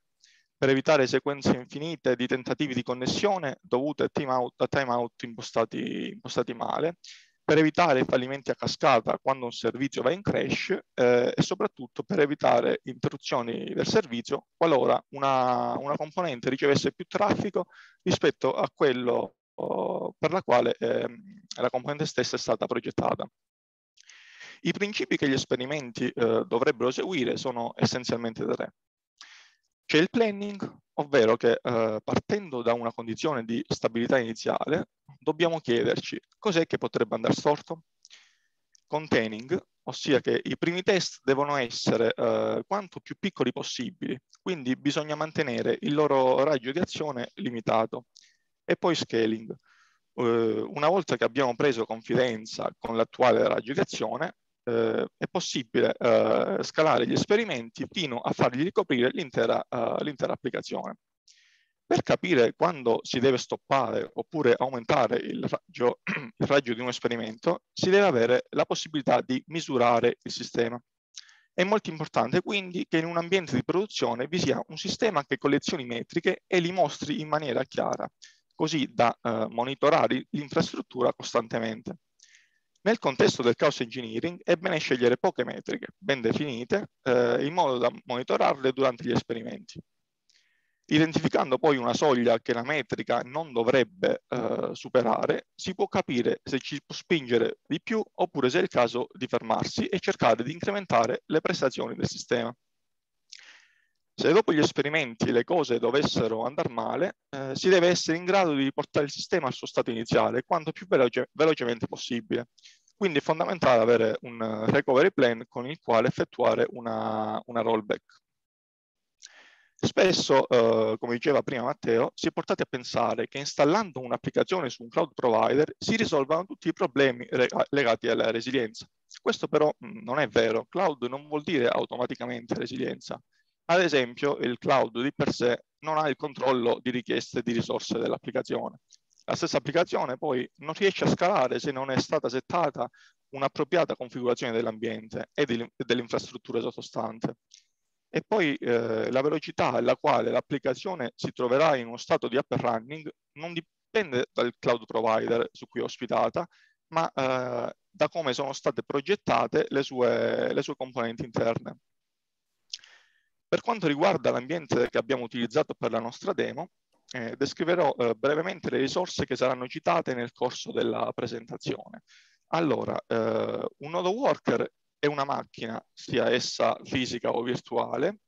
per evitare sequenze infinite di tentativi di connessione dovute a timeout, time impostati, impostati, male, per evitare fallimenti a cascata quando un servizio va in crash eh, e soprattutto per evitare interruzioni del servizio qualora una, una componente ricevesse più traffico rispetto a quello oh, per la quale eh, la componente stessa è stata progettata. I principi che gli esperimenti eh, dovrebbero seguire sono essenzialmente tre. C'è il planning, ovvero che eh, partendo da una condizione di stabilità iniziale dobbiamo chiederci cos'è che potrebbe andare storto. Containing, ossia che i primi test devono essere eh, quanto più piccoli possibili, quindi bisogna mantenere il loro raggio di azione limitato. E poi scaling. Eh, una volta che abbiamo preso confidenza con l'attuale raggio di azione, eh, è possibile eh, scalare gli esperimenti fino a fargli ricoprire l'intera eh, applicazione. Per capire quando si deve stoppare oppure aumentare il raggio, il raggio di un esperimento, si deve avere la possibilità di misurare il sistema. È molto importante quindi che in un ambiente di produzione vi sia un sistema che collezioni metriche e li mostri in maniera chiara, così da eh, monitorare l'infrastruttura costantemente. Nel contesto del caos engineering è bene scegliere poche metriche ben definite eh, in modo da monitorarle durante gli esperimenti, Identificando poi una soglia che la metrica non dovrebbe eh, superare, si può capire se ci può spingere di più oppure se è il caso di fermarsi e cercare di incrementare le prestazioni del sistema. Se dopo gli esperimenti le cose dovessero andare male, eh, si deve essere in grado di riportare il sistema al suo stato iniziale quanto più veloce, velocemente possibile. Quindi è fondamentale avere un eh, recovery plan con il quale effettuare una, una rollback. Spesso, eh, come diceva prima Matteo, si è portati a pensare che installando un'applicazione su un cloud provider si risolvano tutti i problemi legati alla resilienza. Questo però mm, non è vero. Cloud non vuol dire automaticamente resilienza. Ad esempio, il cloud di per sé non ha il controllo di richieste di risorse dell'applicazione. La stessa applicazione poi non riesce a scalare se non è stata settata un'appropriata configurazione dell'ambiente e dell'infrastruttura sottostante. E poi eh, la velocità alla quale l'applicazione si troverà in uno stato di up and running non dipende dal cloud provider su cui è ospitata, ma eh, da come sono state progettate le sue, le sue componenti interne. Per quanto riguarda l'ambiente che abbiamo utilizzato per la nostra demo, eh, descriverò eh, brevemente le risorse che saranno citate nel corso della presentazione. Allora, eh, un nodo worker è una macchina, sia essa fisica o virtuale,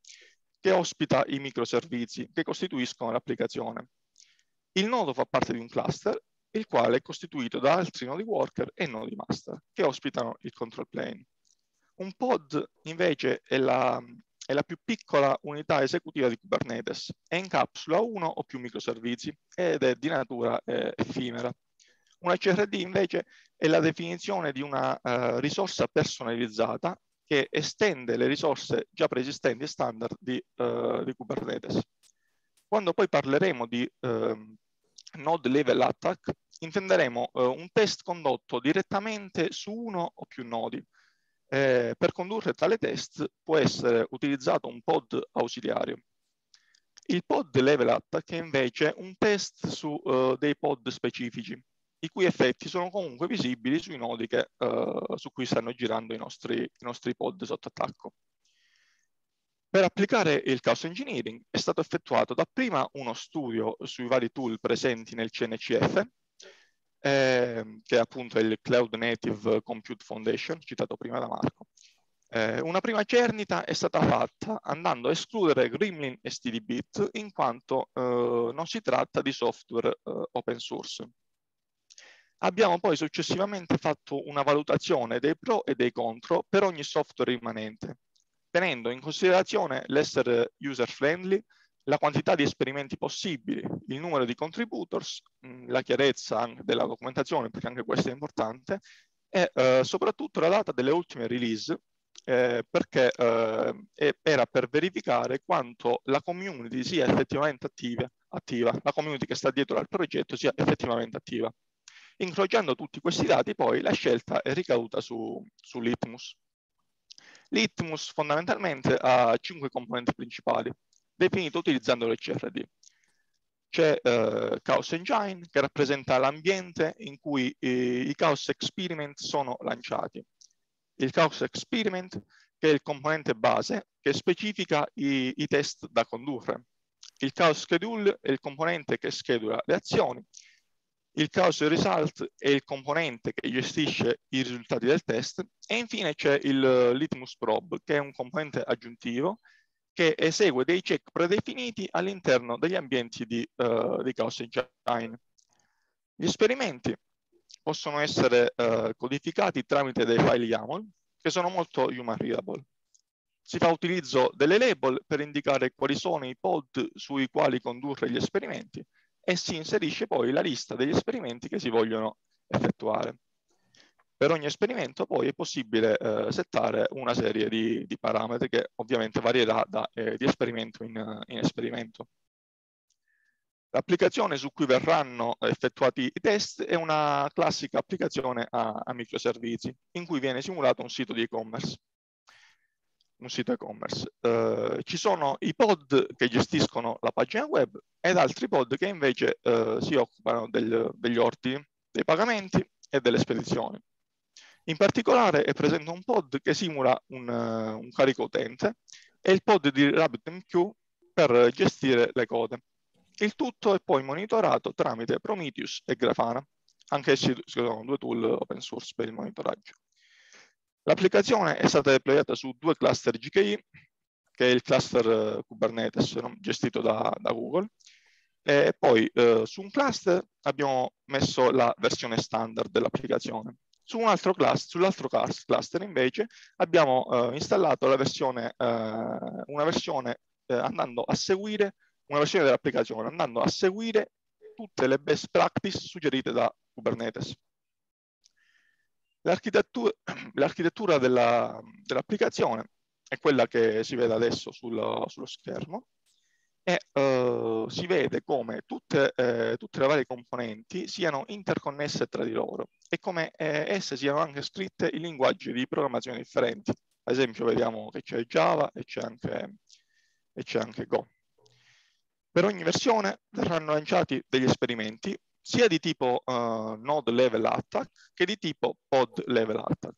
che ospita i microservizi che costituiscono l'applicazione. Il nodo fa parte di un cluster, il quale è costituito da altri nodi worker e nodi master, che ospitano il control plane. Un pod, invece, è la è la più piccola unità esecutiva di Kubernetes e encapsula uno o più microservizi ed è di natura eh, effimera. Una CRD invece è la definizione di una eh, risorsa personalizzata che estende le risorse già preesistenti e standard di, eh, di, Kubernetes. Quando poi parleremo di ehm, node level attack, intenderemo eh, un test condotto direttamente su uno o più nodi, eh, per condurre tale test può essere utilizzato un pod ausiliario. Il pod level attack è invece un test su uh, dei pod specifici, i cui effetti sono comunque visibili sui nodi che, uh, su cui stanno girando i nostri, i nostri pod sotto attacco. Per applicare il chaos engineering è stato effettuato dapprima uno studio sui vari tool presenti nel CNCF, eh, che appunto è il Cloud Native Compute Foundation, citato prima da Marco. Eh, una prima cernita è stata fatta andando a escludere Gremlin e STDBit in quanto eh, non si tratta di software eh, open source. Abbiamo poi successivamente fatto una valutazione dei pro e dei contro per ogni software rimanente, tenendo in considerazione l'essere user friendly, la quantità di esperimenti possibili, il numero di contributors, mm, la chiarezza della documentazione, perché anche questo è importante, e eh, soprattutto la data delle ultime release, eh, perché eh, era per verificare quanto la community sia effettivamente attiva, attiva, la community che sta dietro al progetto sia effettivamente attiva. Incrociando tutti questi dati, poi la scelta è ricaduta su, su Litmus. Litmus fondamentalmente ha cinque componenti principali definito utilizzando le CRD. C'è eh, Chaos Engine che rappresenta l'ambiente in cui eh, i Chaos Experiment sono lanciati. Il Chaos Experiment che è il componente base che specifica i, i test da condurre. Il Chaos Schedule è il componente che schedula le azioni. Il Chaos Result è il componente che gestisce i risultati del test. E infine c'è il eh, Litmus Probe, che è un componente aggiuntivo che esegue dei check predefiniti all'interno degli ambienti di, uh, di Gaussian Gli esperimenti possono essere uh, codificati tramite dei file YAML che sono molto human readable. Si fa utilizzo delle label per indicare quali sono i pod sui quali condurre gli esperimenti e si inserisce poi la lista degli esperimenti che si vogliono effettuare. Per ogni esperimento poi è possibile eh, settare una serie di, di, parametri che ovviamente varierà da, eh, di esperimento in, in esperimento. L'applicazione su cui verranno effettuati i test è una classica applicazione a, a microservizi, in cui viene simulato un sito di e-commerce. Un sito e-commerce. Eh, ci sono i pod che gestiscono la pagina web ed altri pod che invece eh, si occupano del, degli ordini, dei pagamenti e delle spedizioni. In particolare è presente un pod che simula un, uh, un carico utente e il pod di RabbitMQ per gestire le code. Il tutto è poi monitorato tramite Prometheus e Grafana, anche se sono due tool open source per il monitoraggio. L'applicazione è stata deployata su due cluster GKI, che è il cluster eh, Kubernetes no? gestito da, da, Google, e poi eh, su un cluster abbiamo messo la versione standard dell'applicazione, su un altro cluster, sull'altro cluster invece abbiamo eh, installato versione, eh, una versione eh, andando a seguire, una versione dell'applicazione andando a seguire tutte le best practice suggerite da Kubernetes. L'architettura dell'applicazione dell è quella che si vede adesso sul, sullo schermo e uh, si vede come tutte, eh, tutte, le varie componenti siano interconnesse tra di loro e come eh, esse siano anche scritte in linguaggi di programmazione differenti. Ad esempio vediamo che c'è Java e c'è anche, anche Go. Per ogni versione verranno lanciati degli esperimenti sia di tipo uh, node level attack che di tipo pod level attack.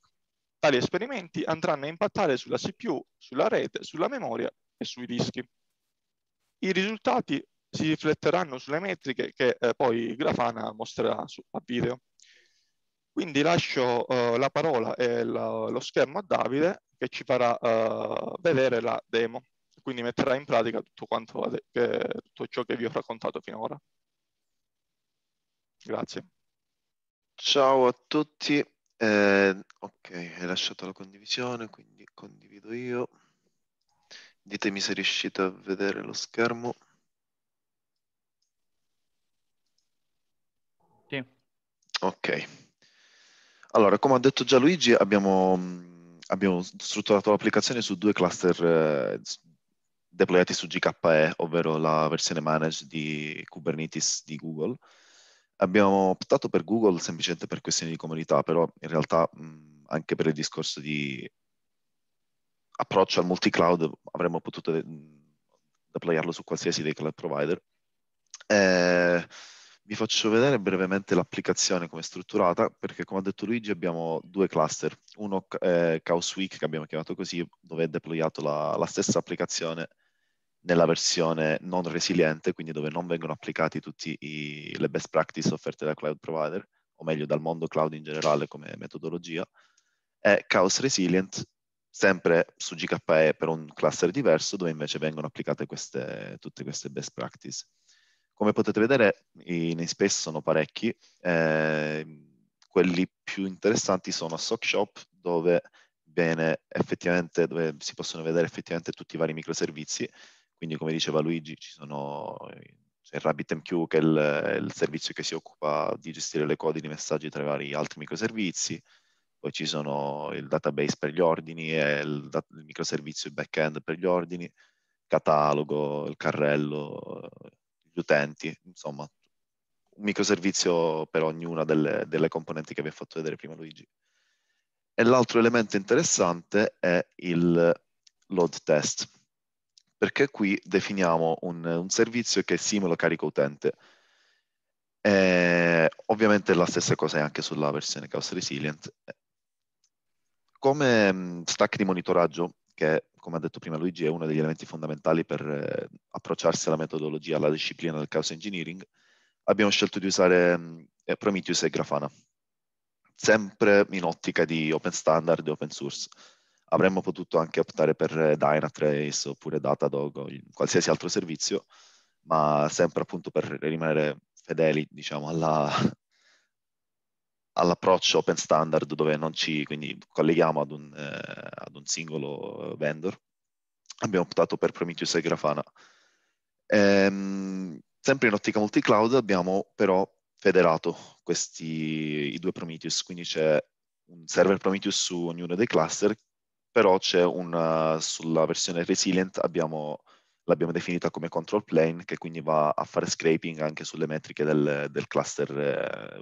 Tali esperimenti andranno a impattare sulla CPU, sulla rete, sulla memoria e sui dischi. I risultati si rifletteranno sulle metriche che eh, poi Grafana mostrerà su, a video. Quindi lascio eh, la parola e la, lo schermo a Davide che ci farà eh, vedere la demo, quindi metterà in pratica tutto, quanto, che, tutto ciò che vi ho raccontato finora. Grazie. Ciao a tutti. Eh, ok, hai lasciato la condivisione, quindi condivido io. Ditemi se riuscite a vedere lo schermo. Sì. Ok. Allora, come ha detto già Luigi, abbiamo, abbiamo strutturato l'applicazione su due cluster eh, deployati su GKE, ovvero la versione managed di Kubernetes di Google. Abbiamo optato per Google semplicemente per questioni di comunità, però in realtà mh, anche per il discorso di approccio al multi-cloud, avremmo potuto eh, deployarlo su qualsiasi dei cloud provider. Eh, vi faccio vedere brevemente l'applicazione come strutturata, perché come ha detto Luigi abbiamo due cluster, uno eh, Chaos Week, che abbiamo chiamato così, dove è deployata la, la stessa applicazione nella versione non resiliente, quindi dove non vengono applicati tutte le best practice offerte da cloud provider, o meglio dal mondo cloud in generale come metodologia, e Chaos Resilient, sempre su GKE per un cluster diverso dove invece vengono applicate queste, tutte queste best practice. Come potete vedere i namespace sono parecchi, eh, quelli più interessanti sono Sock Shop dove, dove si possono vedere effettivamente tutti i vari microservizi, quindi come diceva Luigi ci sono c'è RabbitMQ che è il, il, servizio che si occupa di gestire le code di messaggi tra i vari altri microservizi, poi ci sono il database per gli ordini e il, il microservizio back-end per gli ordini, il catalogo, il carrello, gli utenti, insomma un microservizio per ognuna delle, delle componenti che vi ho fatto vedere prima Luigi. E l'altro elemento interessante è il load test, perché qui definiamo un, un servizio che simula carico utente. E eh, ovviamente la stessa cosa è anche sulla versione Chaos Resilient. Come stack di monitoraggio, che come ha detto prima Luigi è uno degli elementi fondamentali per eh, approcciarsi alla metodologia, alla disciplina del chaos engineering, abbiamo scelto di usare eh, Prometheus e Grafana, sempre in ottica di open standard e open source. Avremmo potuto anche optare per eh, Dynatrace oppure Datadog o qualsiasi altro servizio, ma sempre appunto per rimanere fedeli diciamo, alla, all'approccio open standard dove non ci quindi, colleghiamo ad un, eh, ad un, singolo eh, vendor. Abbiamo optato per Prometheus e Grafana. Ehm, sempre in ottica multi-cloud abbiamo però federato questi due Prometheus, quindi c'è un server Prometheus su ognuno dei cluster, però c'è una, eh, sulla versione resilient abbiamo, l'abbiamo definita come control plane, che quindi va a fare scraping anche sulle metriche del, del cluster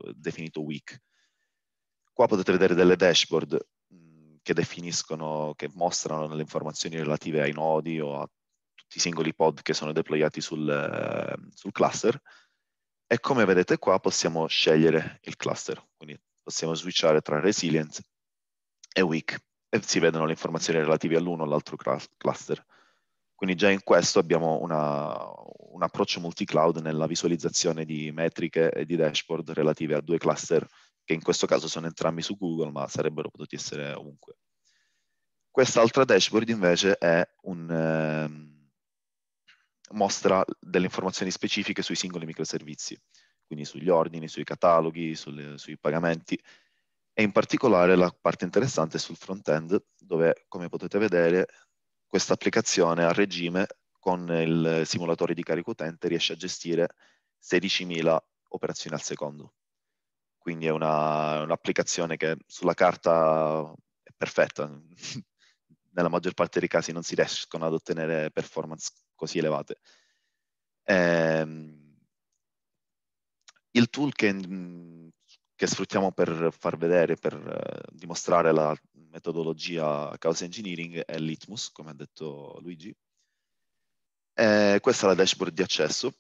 eh, definito weak. Qua potete vedere delle dashboard che definiscono, che mostrano le informazioni relative ai nodi o a tutti i singoli pod che sono deployati sul, eh, sul cluster. E come vedete qua possiamo scegliere il cluster, quindi possiamo switchare tra Resilience e weak e si vedono le informazioni relative all'uno o all'altro cluster. Quindi già in questo abbiamo una, un approccio multi-cloud nella visualizzazione di metriche e di dashboard relative a due cluster che in questo caso sono entrambi su Google, ma sarebbero potuti essere ovunque. Quest'altra dashboard invece un, eh, mostra delle informazioni specifiche sui singoli microservizi, quindi sugli ordini, sui cataloghi, sulle, sui pagamenti e in particolare la parte interessante è sul front-end dove, come potete vedere, questa applicazione a regime con il simulatore di carico utente riesce a gestire 16.000 operazioni al secondo. Quindi è una, un'applicazione che sulla carta è perfetta. Nella maggior parte dei casi non si riescono ad ottenere performance così elevate. Ehm, il tool che, mm, che, sfruttiamo per far vedere, per eh, dimostrare la metodologia cause engineering è Litmus, come ha detto Luigi. Eh, questa è la dashboard di accesso.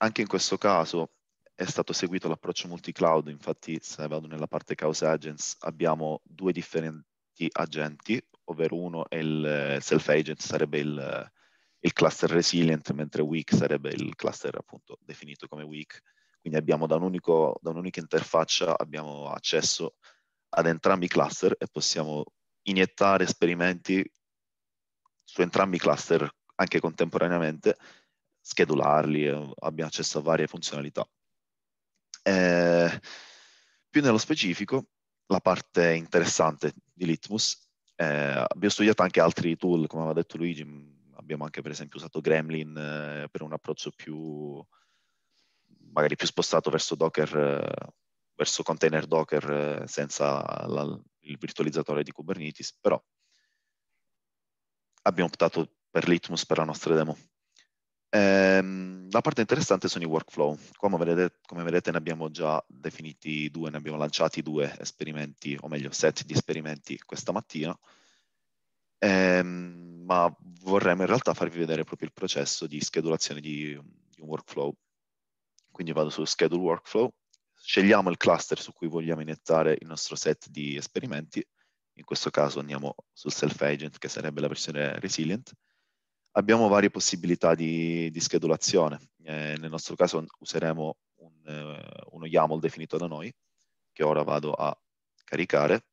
Anche in questo caso è stato seguito l'approccio multi-cloud, infatti se vado nella parte Cause Agents abbiamo due differenti agenti, ovvero uno è il eh, self-agent, sarebbe il, eh, il, cluster resilient, mentre weak sarebbe il cluster appunto definito come weak. Quindi abbiamo da, un'unica interfaccia abbiamo accesso ad entrambi i cluster e possiamo iniettare esperimenti su entrambi i cluster anche contemporaneamente, schedularli, eh, abbiamo accesso a varie funzionalità. Eh, più nello specifico, la parte interessante di Litmus, eh, abbiamo studiato anche altri tool, come aveva detto Luigi, abbiamo anche per esempio usato Gremlin eh, per un approccio più, magari più spostato verso Docker, eh, verso container Docker eh, senza la, il virtualizzatore di Kubernetes, però abbiamo optato per Litmus per la nostra demo. Ehm, la parte interessante sono i workflow. Come vedete, come vedete, ne abbiamo già definiti due, ne abbiamo lanciati due esperimenti, o meglio set di esperimenti questa mattina, ehm, ma vorremmo in realtà farvi vedere proprio il processo di schedulazione di, di un workflow. Quindi vado su Schedule Workflow, scegliamo il cluster su cui vogliamo iniettare il nostro set di esperimenti, in questo caso andiamo su Self Agent che sarebbe la versione Resilient, abbiamo varie possibilità di, di schedulazione. Eh, nel nostro caso useremo un, eh, uno YAML definito da noi, che ora vado a caricare.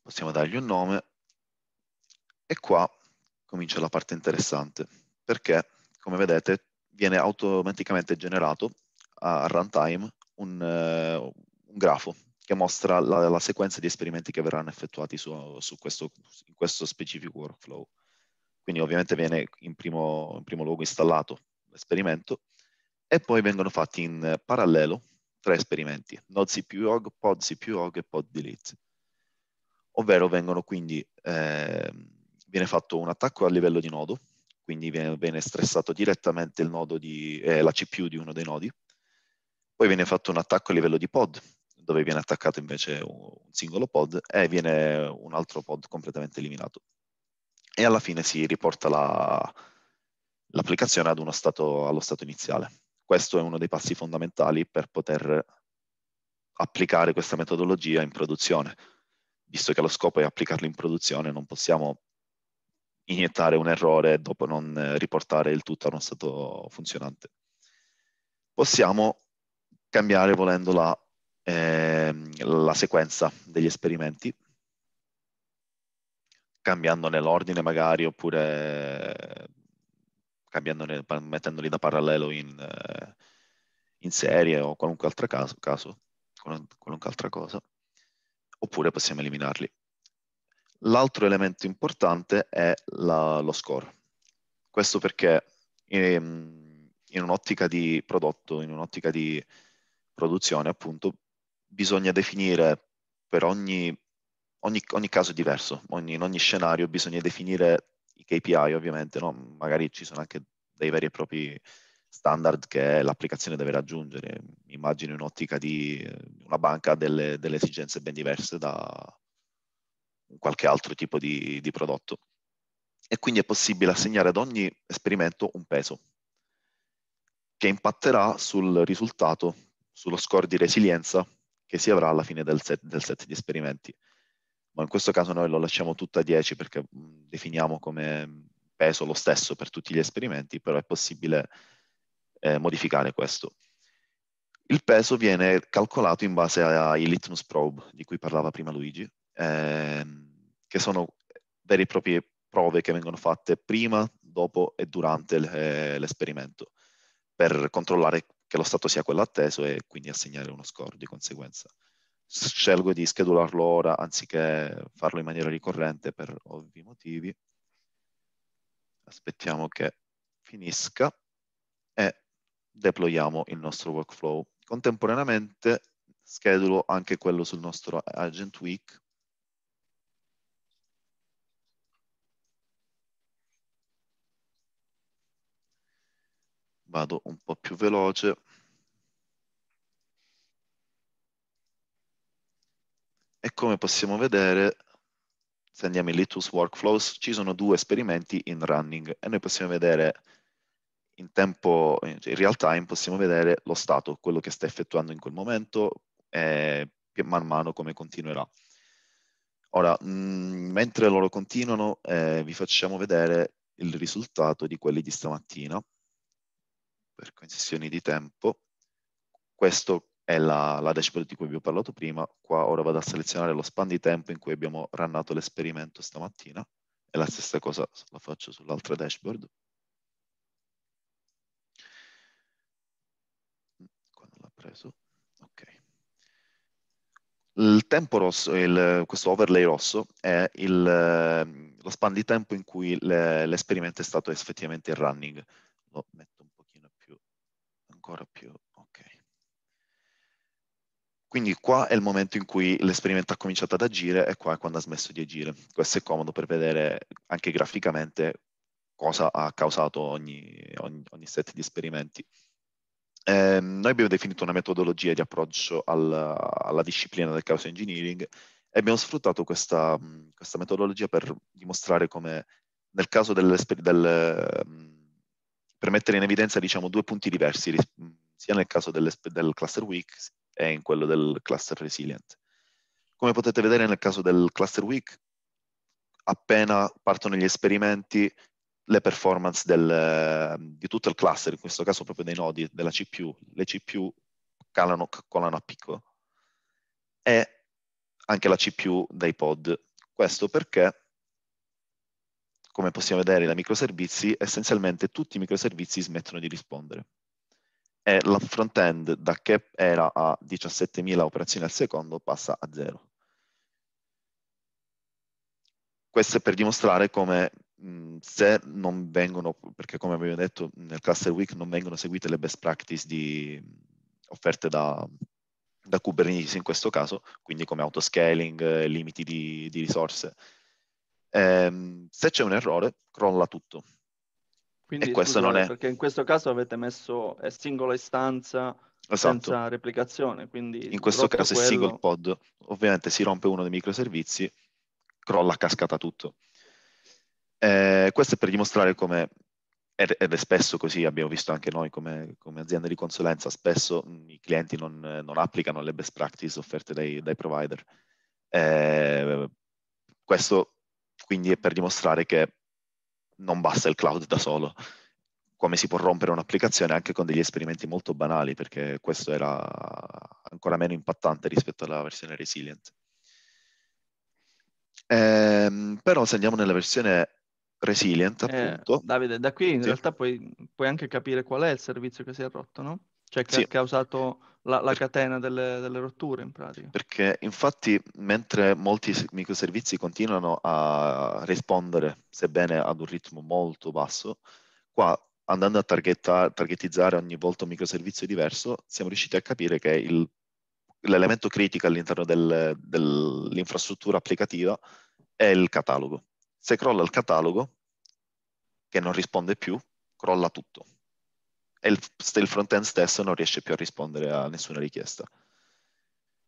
Possiamo dargli un nome. E qua comincia la parte interessante, perché, come vedete, viene automaticamente generato a runtime un, uh, un grafo che mostra la, la, sequenza di esperimenti che verranno effettuati su, su questo, in questo specifico workflow. Quindi ovviamente viene in primo, in primo luogo installato l'esperimento e poi vengono fatti in parallelo tre esperimenti, node CPU OG, pod CPU OG e pod delete. Ovvero vengono quindi, eh, viene fatto un attacco a livello di nodo, quindi viene, viene stressato direttamente di, eh, la CPU di uno dei nodi, poi viene fatto un attacco a livello di pod, dove viene attaccato invece un singolo pod e viene un altro pod completamente eliminato. E alla fine si riporta la, l'applicazione ad uno stato, allo stato iniziale. Questo è uno dei passi fondamentali per poter applicare questa metodologia in produzione. Visto che lo scopo è applicarlo in produzione, non possiamo iniettare un errore e dopo non riportare il tutto a uno stato funzionante. Possiamo cambiare volendo la Ehm, la sequenza degli esperimenti, cambiandone l'ordine magari oppure cambiandone, mettendoli da parallelo in, eh, in serie o qualunque altro caso, caso, qualunque altra cosa, oppure possiamo eliminarli. L'altro elemento importante è la, lo score. Questo perché in, ehm, in un'ottica di prodotto, in un'ottica di produzione, appunto, bisogna definire per ogni, ogni, ogni caso diverso, ogni, in ogni scenario bisogna definire i KPI ovviamente, no? magari ci sono anche dei veri e propri standard che l'applicazione deve raggiungere. Immagino in ottica di una banca delle, delle esigenze ben diverse da qualche altro tipo di, di, prodotto. E quindi è possibile assegnare ad ogni esperimento un peso che impatterà sul risultato, sullo score di resilienza che si avrà alla fine del set, del set di esperimenti. Ma in questo caso noi lo lasciamo tutto a 10 perché mm, definiamo come peso lo stesso per tutti gli esperimenti, però è possibile eh, modificare questo. Il peso viene calcolato in base ai litmus probe di cui parlava prima Luigi, ehm, che sono vere e proprie prove che vengono fatte prima, dopo e durante eh, l'esperimento per controllare che lo stato sia quello atteso e quindi assegnare uno score di conseguenza. Scelgo di schedularlo ora anziché farlo in maniera ricorrente per ovvi motivi. Aspettiamo che finisca e deployiamo il nostro workflow. Contemporaneamente schedulo anche quello sul nostro Agent Week vado un po' più veloce. E come possiamo vedere, se andiamo in Litus Workflows, ci sono due esperimenti in running e noi possiamo vedere in tempo, in real time, possiamo vedere lo stato, quello che sta effettuando in quel momento e man mano come continuerà. Ora, mh, mm, mentre loro continuano, eh, vi facciamo vedere il risultato di quelli di stamattina per concessioni di tempo. Questo è la, la, dashboard di cui vi ho parlato prima. Qua ora vado a selezionare lo span di tempo in cui abbiamo rannato l'esperimento stamattina e la stessa cosa la faccio sull'altra dashboard. Qua l'ha preso. Ok. Il tempo rosso, il, questo overlay rosso, è il, ehm, lo span di tempo in cui l'esperimento è stato effettivamente in running. Lo metto ancora più, ok. Quindi qua è il momento in cui l'esperimento ha cominciato ad agire e qua è quando ha smesso di agire. Questo è comodo per vedere anche graficamente cosa ha causato ogni, ogni, ogni set di esperimenti. Eh, noi abbiamo definito una metodologia di approccio alla, alla disciplina del chaos engineering e abbiamo sfruttato questa, questa metodologia per dimostrare come nel caso dell'esperimento per mettere in evidenza diciamo, due punti diversi, sia nel caso del cluster weak e in quello del cluster resilient. Come potete vedere nel caso del cluster weak, appena partono gli esperimenti, le performance del, di tutto il cluster, in questo caso proprio dei nodi della CPU, le CPU calano, colano a picco. E anche la CPU dei pod. Questo perché come possiamo vedere da microservizi, essenzialmente tutti i microservizi smettono di rispondere. E la front-end da che era a 17.000 operazioni al secondo passa a zero. Questo è per dimostrare come se non vengono, perché come abbiamo detto nel cluster week non vengono seguite le best practice di, offerte da, da Kubernetes in questo caso, quindi come autoscaling, eh, limiti di, di risorse, Ehm, se c'è un errore, crolla tutto. Quindi, e questo scusate, non è... Perché in questo caso avete messo singola istanza esatto. senza replicazione, quindi... In questo caso quello... è single pod, ovviamente si rompe uno dei microservizi, crolla a cascata tutto. Eh, questo è per dimostrare come, ed è spesso così, abbiamo visto anche noi come, come azienda di consulenza, spesso mm, i clienti non, non applicano le best practice offerte dai, dai provider. Eh, questo quindi è per dimostrare che non basta il cloud da solo, come si può rompere un'applicazione anche con degli esperimenti molto banali, perché questo era ancora meno impattante rispetto alla versione resilient. Ehm, però se andiamo nella versione resilient, eh, appunto... Eh, Davide, da qui in sì. realtà puoi, puoi, anche capire qual è il servizio che si è rotto, no? Cioè che sì. ha usato la, la catena delle, delle, rotture in pratica. Perché infatti mentre molti microservizi continuano a rispondere, sebbene ad un ritmo molto basso, qua andando a targetizzare ogni volta un microservizio diverso, siamo riusciti a capire che il, l'elemento critico all'interno del, dell'infrastruttura applicativa è il catalogo. Se crolla il catalogo, che non risponde più, crolla tutto e il, il front-end stesso non riesce più a rispondere a nessuna richiesta.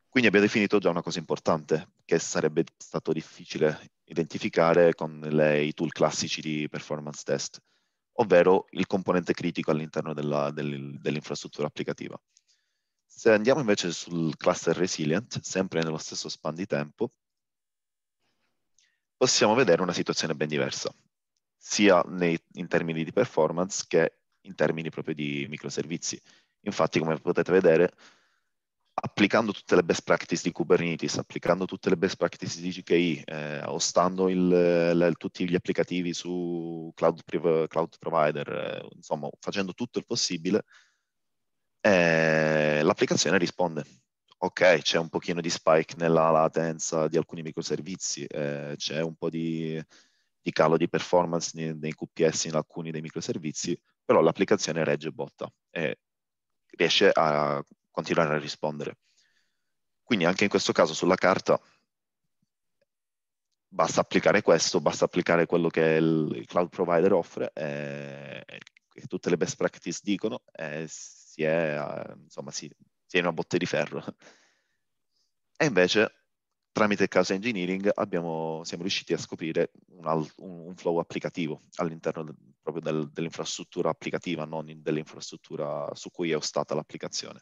Quindi abbiamo definito già una cosa importante che sarebbe stato difficile identificare con le, i tool classici di performance test, ovvero il componente critico all'interno dell'infrastruttura applicativa. Se andiamo invece sul cluster resilient, sempre nello stesso span di tempo, possiamo vedere una situazione ben diversa, sia nei, in termini di performance che in termini proprio di microservizi. Infatti, come potete vedere, applicando tutte le best practices di Kubernetes, applicando tutte le best practices di GKE, eh, ostando il, le, tutti gli applicativi su cloud, cloud provider, eh, insomma, facendo tutto il possibile, eh, l'applicazione risponde. Ok, c'è un pochino di spike nella latenza di alcuni microservizi, eh, c'è un po' di, di calo di performance nei, nei QPS in alcuni dei microservizi, però l'applicazione regge botta e riesce a continuare a rispondere. Quindi anche in questo caso sulla carta basta applicare questo, basta applicare quello che il cloud provider offre, eh, che tutte le best practice dicono, eh, si, è, eh, insomma, si, si è in una botte di ferro. E invece tramite Casa Engineering abbiamo, siamo riusciti a scoprire un, un flow applicativo all'interno de, proprio del, dell'infrastruttura applicativa, non dell'infrastruttura su cui è ostata l'applicazione.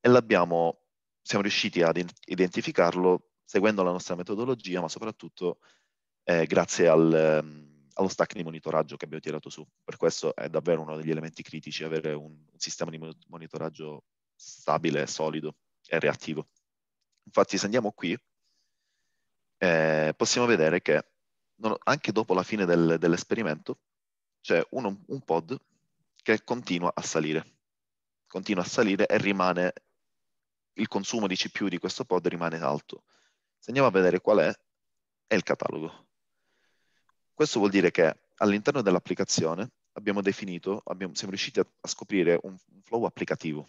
E l'abbiamo, siamo riusciti ad identificarlo seguendo la nostra metodologia, ma soprattutto eh, grazie al, um, allo stack di monitoraggio che abbiamo tirato su. Per questo è davvero uno degli elementi critici avere un, un sistema di monitoraggio stabile, solido e reattivo. Infatti se andiamo qui eh, possiamo vedere che non, anche dopo la fine del, dell'esperimento c'è un, un pod che continua a salire. Continua a salire e rimane il consumo di CPU di questo pod rimane alto. Se andiamo a vedere qual è, è il catalogo. Questo vuol dire che all'interno dell'applicazione abbiamo definito, abbiamo, siamo riusciti a, a scoprire un, un flow applicativo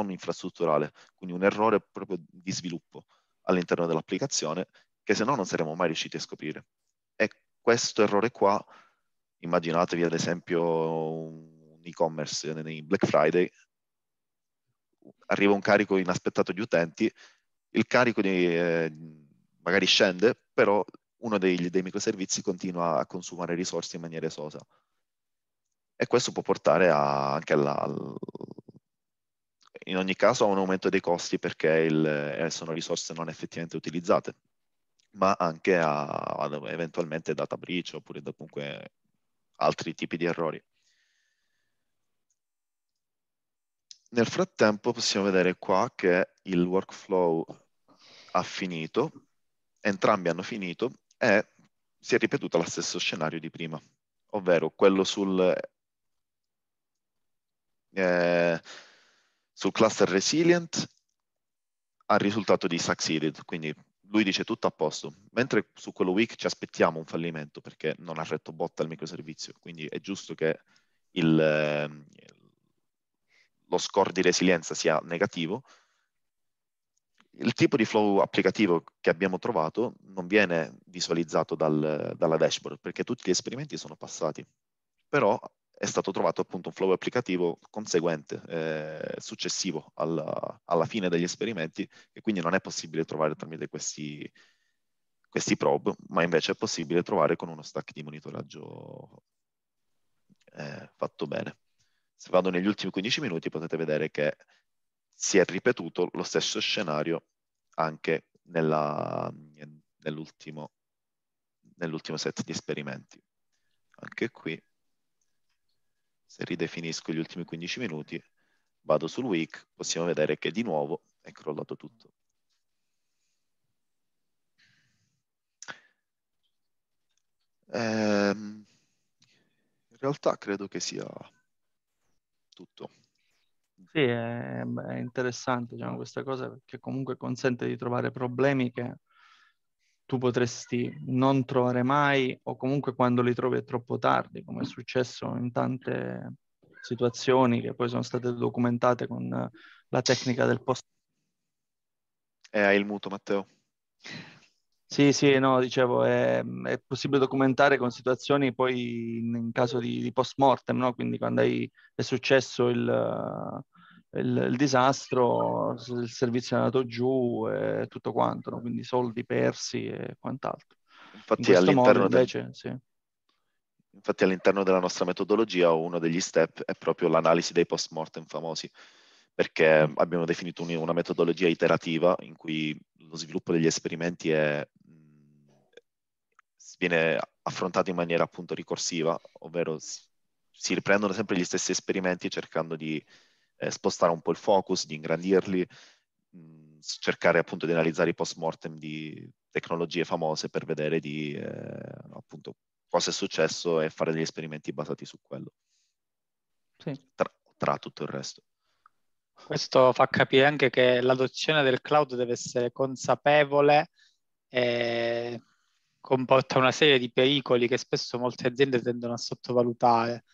non infrastrutturale, quindi un errore proprio di sviluppo all'interno dell'applicazione che se no non saremmo mai riusciti a scoprire. E questo errore qua, immaginatevi ad esempio un e-commerce nei Black Friday, arriva un carico inaspettato di utenti, il carico di, eh, magari scende, però uno dei, dei microservizi continua a consumare risorse in maniera esosa. E questo può portare a, anche alla, in ogni caso ha un aumento dei costi perché il, eh, sono risorse non effettivamente utilizzate, ma anche a, a eventualmente data breach oppure da comunque altri tipi di errori. Nel frattempo possiamo vedere qua che il workflow ha finito, entrambi hanno finito e si è ripetuto lo stesso scenario di prima, ovvero quello sul... Eh, sul cluster resilient al risultato di succeeded, quindi lui dice tutto a posto, mentre su quello weak ci aspettiamo un fallimento perché non ha retto botta il microservizio, quindi è giusto che il, ehm, lo score di resilienza sia negativo. Il tipo di flow applicativo che abbiamo trovato non viene visualizzato dal, dalla dashboard perché tutti gli esperimenti sono passati, però è stato trovato appunto un flow applicativo conseguente, eh, successivo alla, alla, fine degli esperimenti e quindi non è possibile trovare tramite questi, questi probe, ma invece è possibile trovare con uno stack di monitoraggio eh, fatto bene. Se vado negli ultimi 15 minuti potete vedere che si è ripetuto lo stesso scenario anche nell'ultimo nell set di esperimenti. Anche qui se ridefinisco gli ultimi 15 minuti, vado sul week, possiamo vedere che di nuovo è crollato tutto. Ehm, in realtà credo che sia tutto. Sì, è, è interessante diciamo, questa cosa perché comunque consente di trovare problemi che tu potresti non trovare mai o comunque quando li trovi è troppo tardi, come è successo in tante situazioni che poi sono state documentate con la tecnica del post. Eh, hai il muto Matteo. Sì, sì, no, dicevo, è, è possibile documentare con situazioni poi in, in caso di, di post mortem, no? quindi quando hai, è successo il, il, il disastro, il servizio è andato giù e tutto quanto, no? quindi soldi persi e quant'altro. Infatti, In all'interno, modo, invece, del... sì. Infatti all'interno della nostra metodologia uno degli step è proprio l'analisi dei post-mortem famosi, perché abbiamo definito un, una metodologia iterativa in cui lo sviluppo degli esperimenti è, viene affrontato in maniera appunto ricorsiva, ovvero si, si riprendono sempre gli stessi esperimenti cercando di eh, spostare un po' il focus, di ingrandirli, mh, mm, cercare appunto di analizzare i post mortem di tecnologie famose per vedere di eh, appunto cosa è successo e fare degli esperimenti basati su quello. Sì. Tra, tra tutto il resto. Questo fa capire anche che l'adozione del cloud deve essere consapevole e comporta una serie di pericoli che spesso molte aziende tendono a sottovalutare.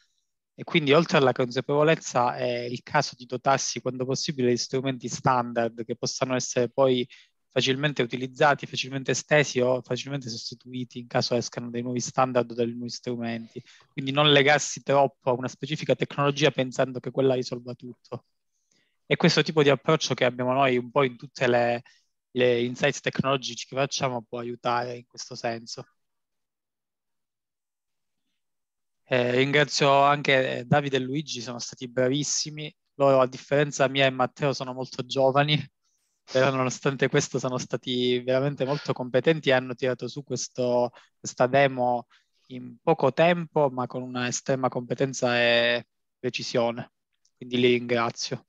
E quindi oltre alla consapevolezza è il caso di dotarsi quando possibile di strumenti standard che possano essere poi facilmente utilizzati, facilmente estesi o facilmente sostituiti in caso escano dei nuovi standard o dei nuovi strumenti. Quindi non legarsi troppo a una specifica tecnologia pensando che quella risolva tutto. E questo tipo di approccio che abbiamo noi un po' in tutte le, le insights tecnologici che facciamo può aiutare in questo senso. Eh, ringrazio anche eh, Davide e Luigi, sono stati bravissimi. Loro, a differenza mia e Matteo, sono molto giovani, però nonostante questo sono stati veramente molto competenti e hanno tirato su questo, questa demo in poco tempo, ma con una estrema competenza e precisione. Quindi li ringrazio.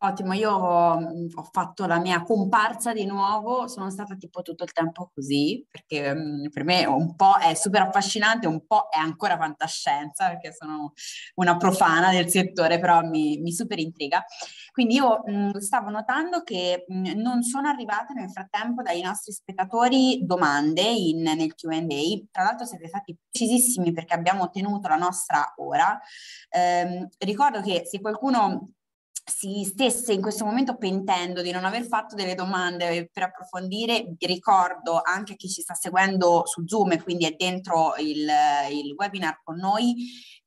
Ottimo, io mhmm, ho fatto la mia comparsa di nuovo, sono stata tipo tutto il tempo così, perché um, per me un po' è super affascinante, un po' è ancora fantascienza, perché sono una profana del settore, però mi, mi super intriga. Quindi io mh, mhmm, stavo notando che mh, non sono arrivate nel frattempo dai nostri spettatori domande in, nel QA, tra l'altro siete stati precisissimi perché abbiamo ottenuto la nostra ora. Ehm, ricordo che se qualcuno si stesse in questo momento pentendo di non aver fatto delle domande per approfondire, ricordo anche a chi ci sta seguendo su Zoom e quindi è dentro il, il webinar con noi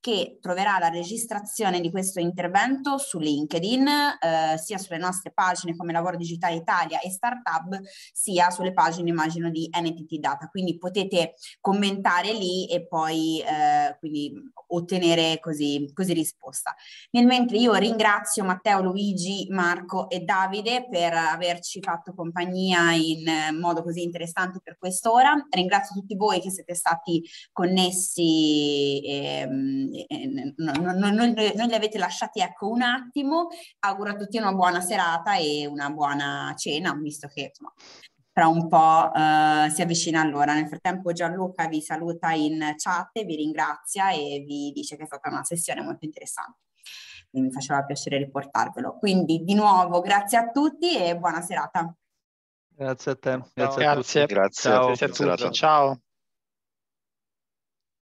che troverà la registrazione di questo intervento su LinkedIn, eh, sia sulle nostre pagine come Lavoro Digitale Italia e Startup, sia sulle pagine immagino di NTT Data. Quindi potete commentare lì e poi eh, quindi ottenere così, così risposta. Nel mentre io ringrazio Matteo, Luigi, Marco e Davide per averci fatto compagnia in modo così interessante per quest'ora. Ringrazio tutti voi che siete stati connessi. Ehm, non, li avete lasciati ecco un attimo. Auguro a tutti una buona serata e una buona cena, visto che insomma, tra un po' eh, si avvicina allora. Nel frattempo Gianluca vi saluta in chat, vi ringrazia e vi dice che è stata una sessione molto interessante. E mi faceva piacere riportarvelo. Quindi di nuovo grazie a tutti e buona serata. Grazie a te. Grazie, Ciao. a tutti. Grazie. Grazie. Grazie a tutti. Ciao.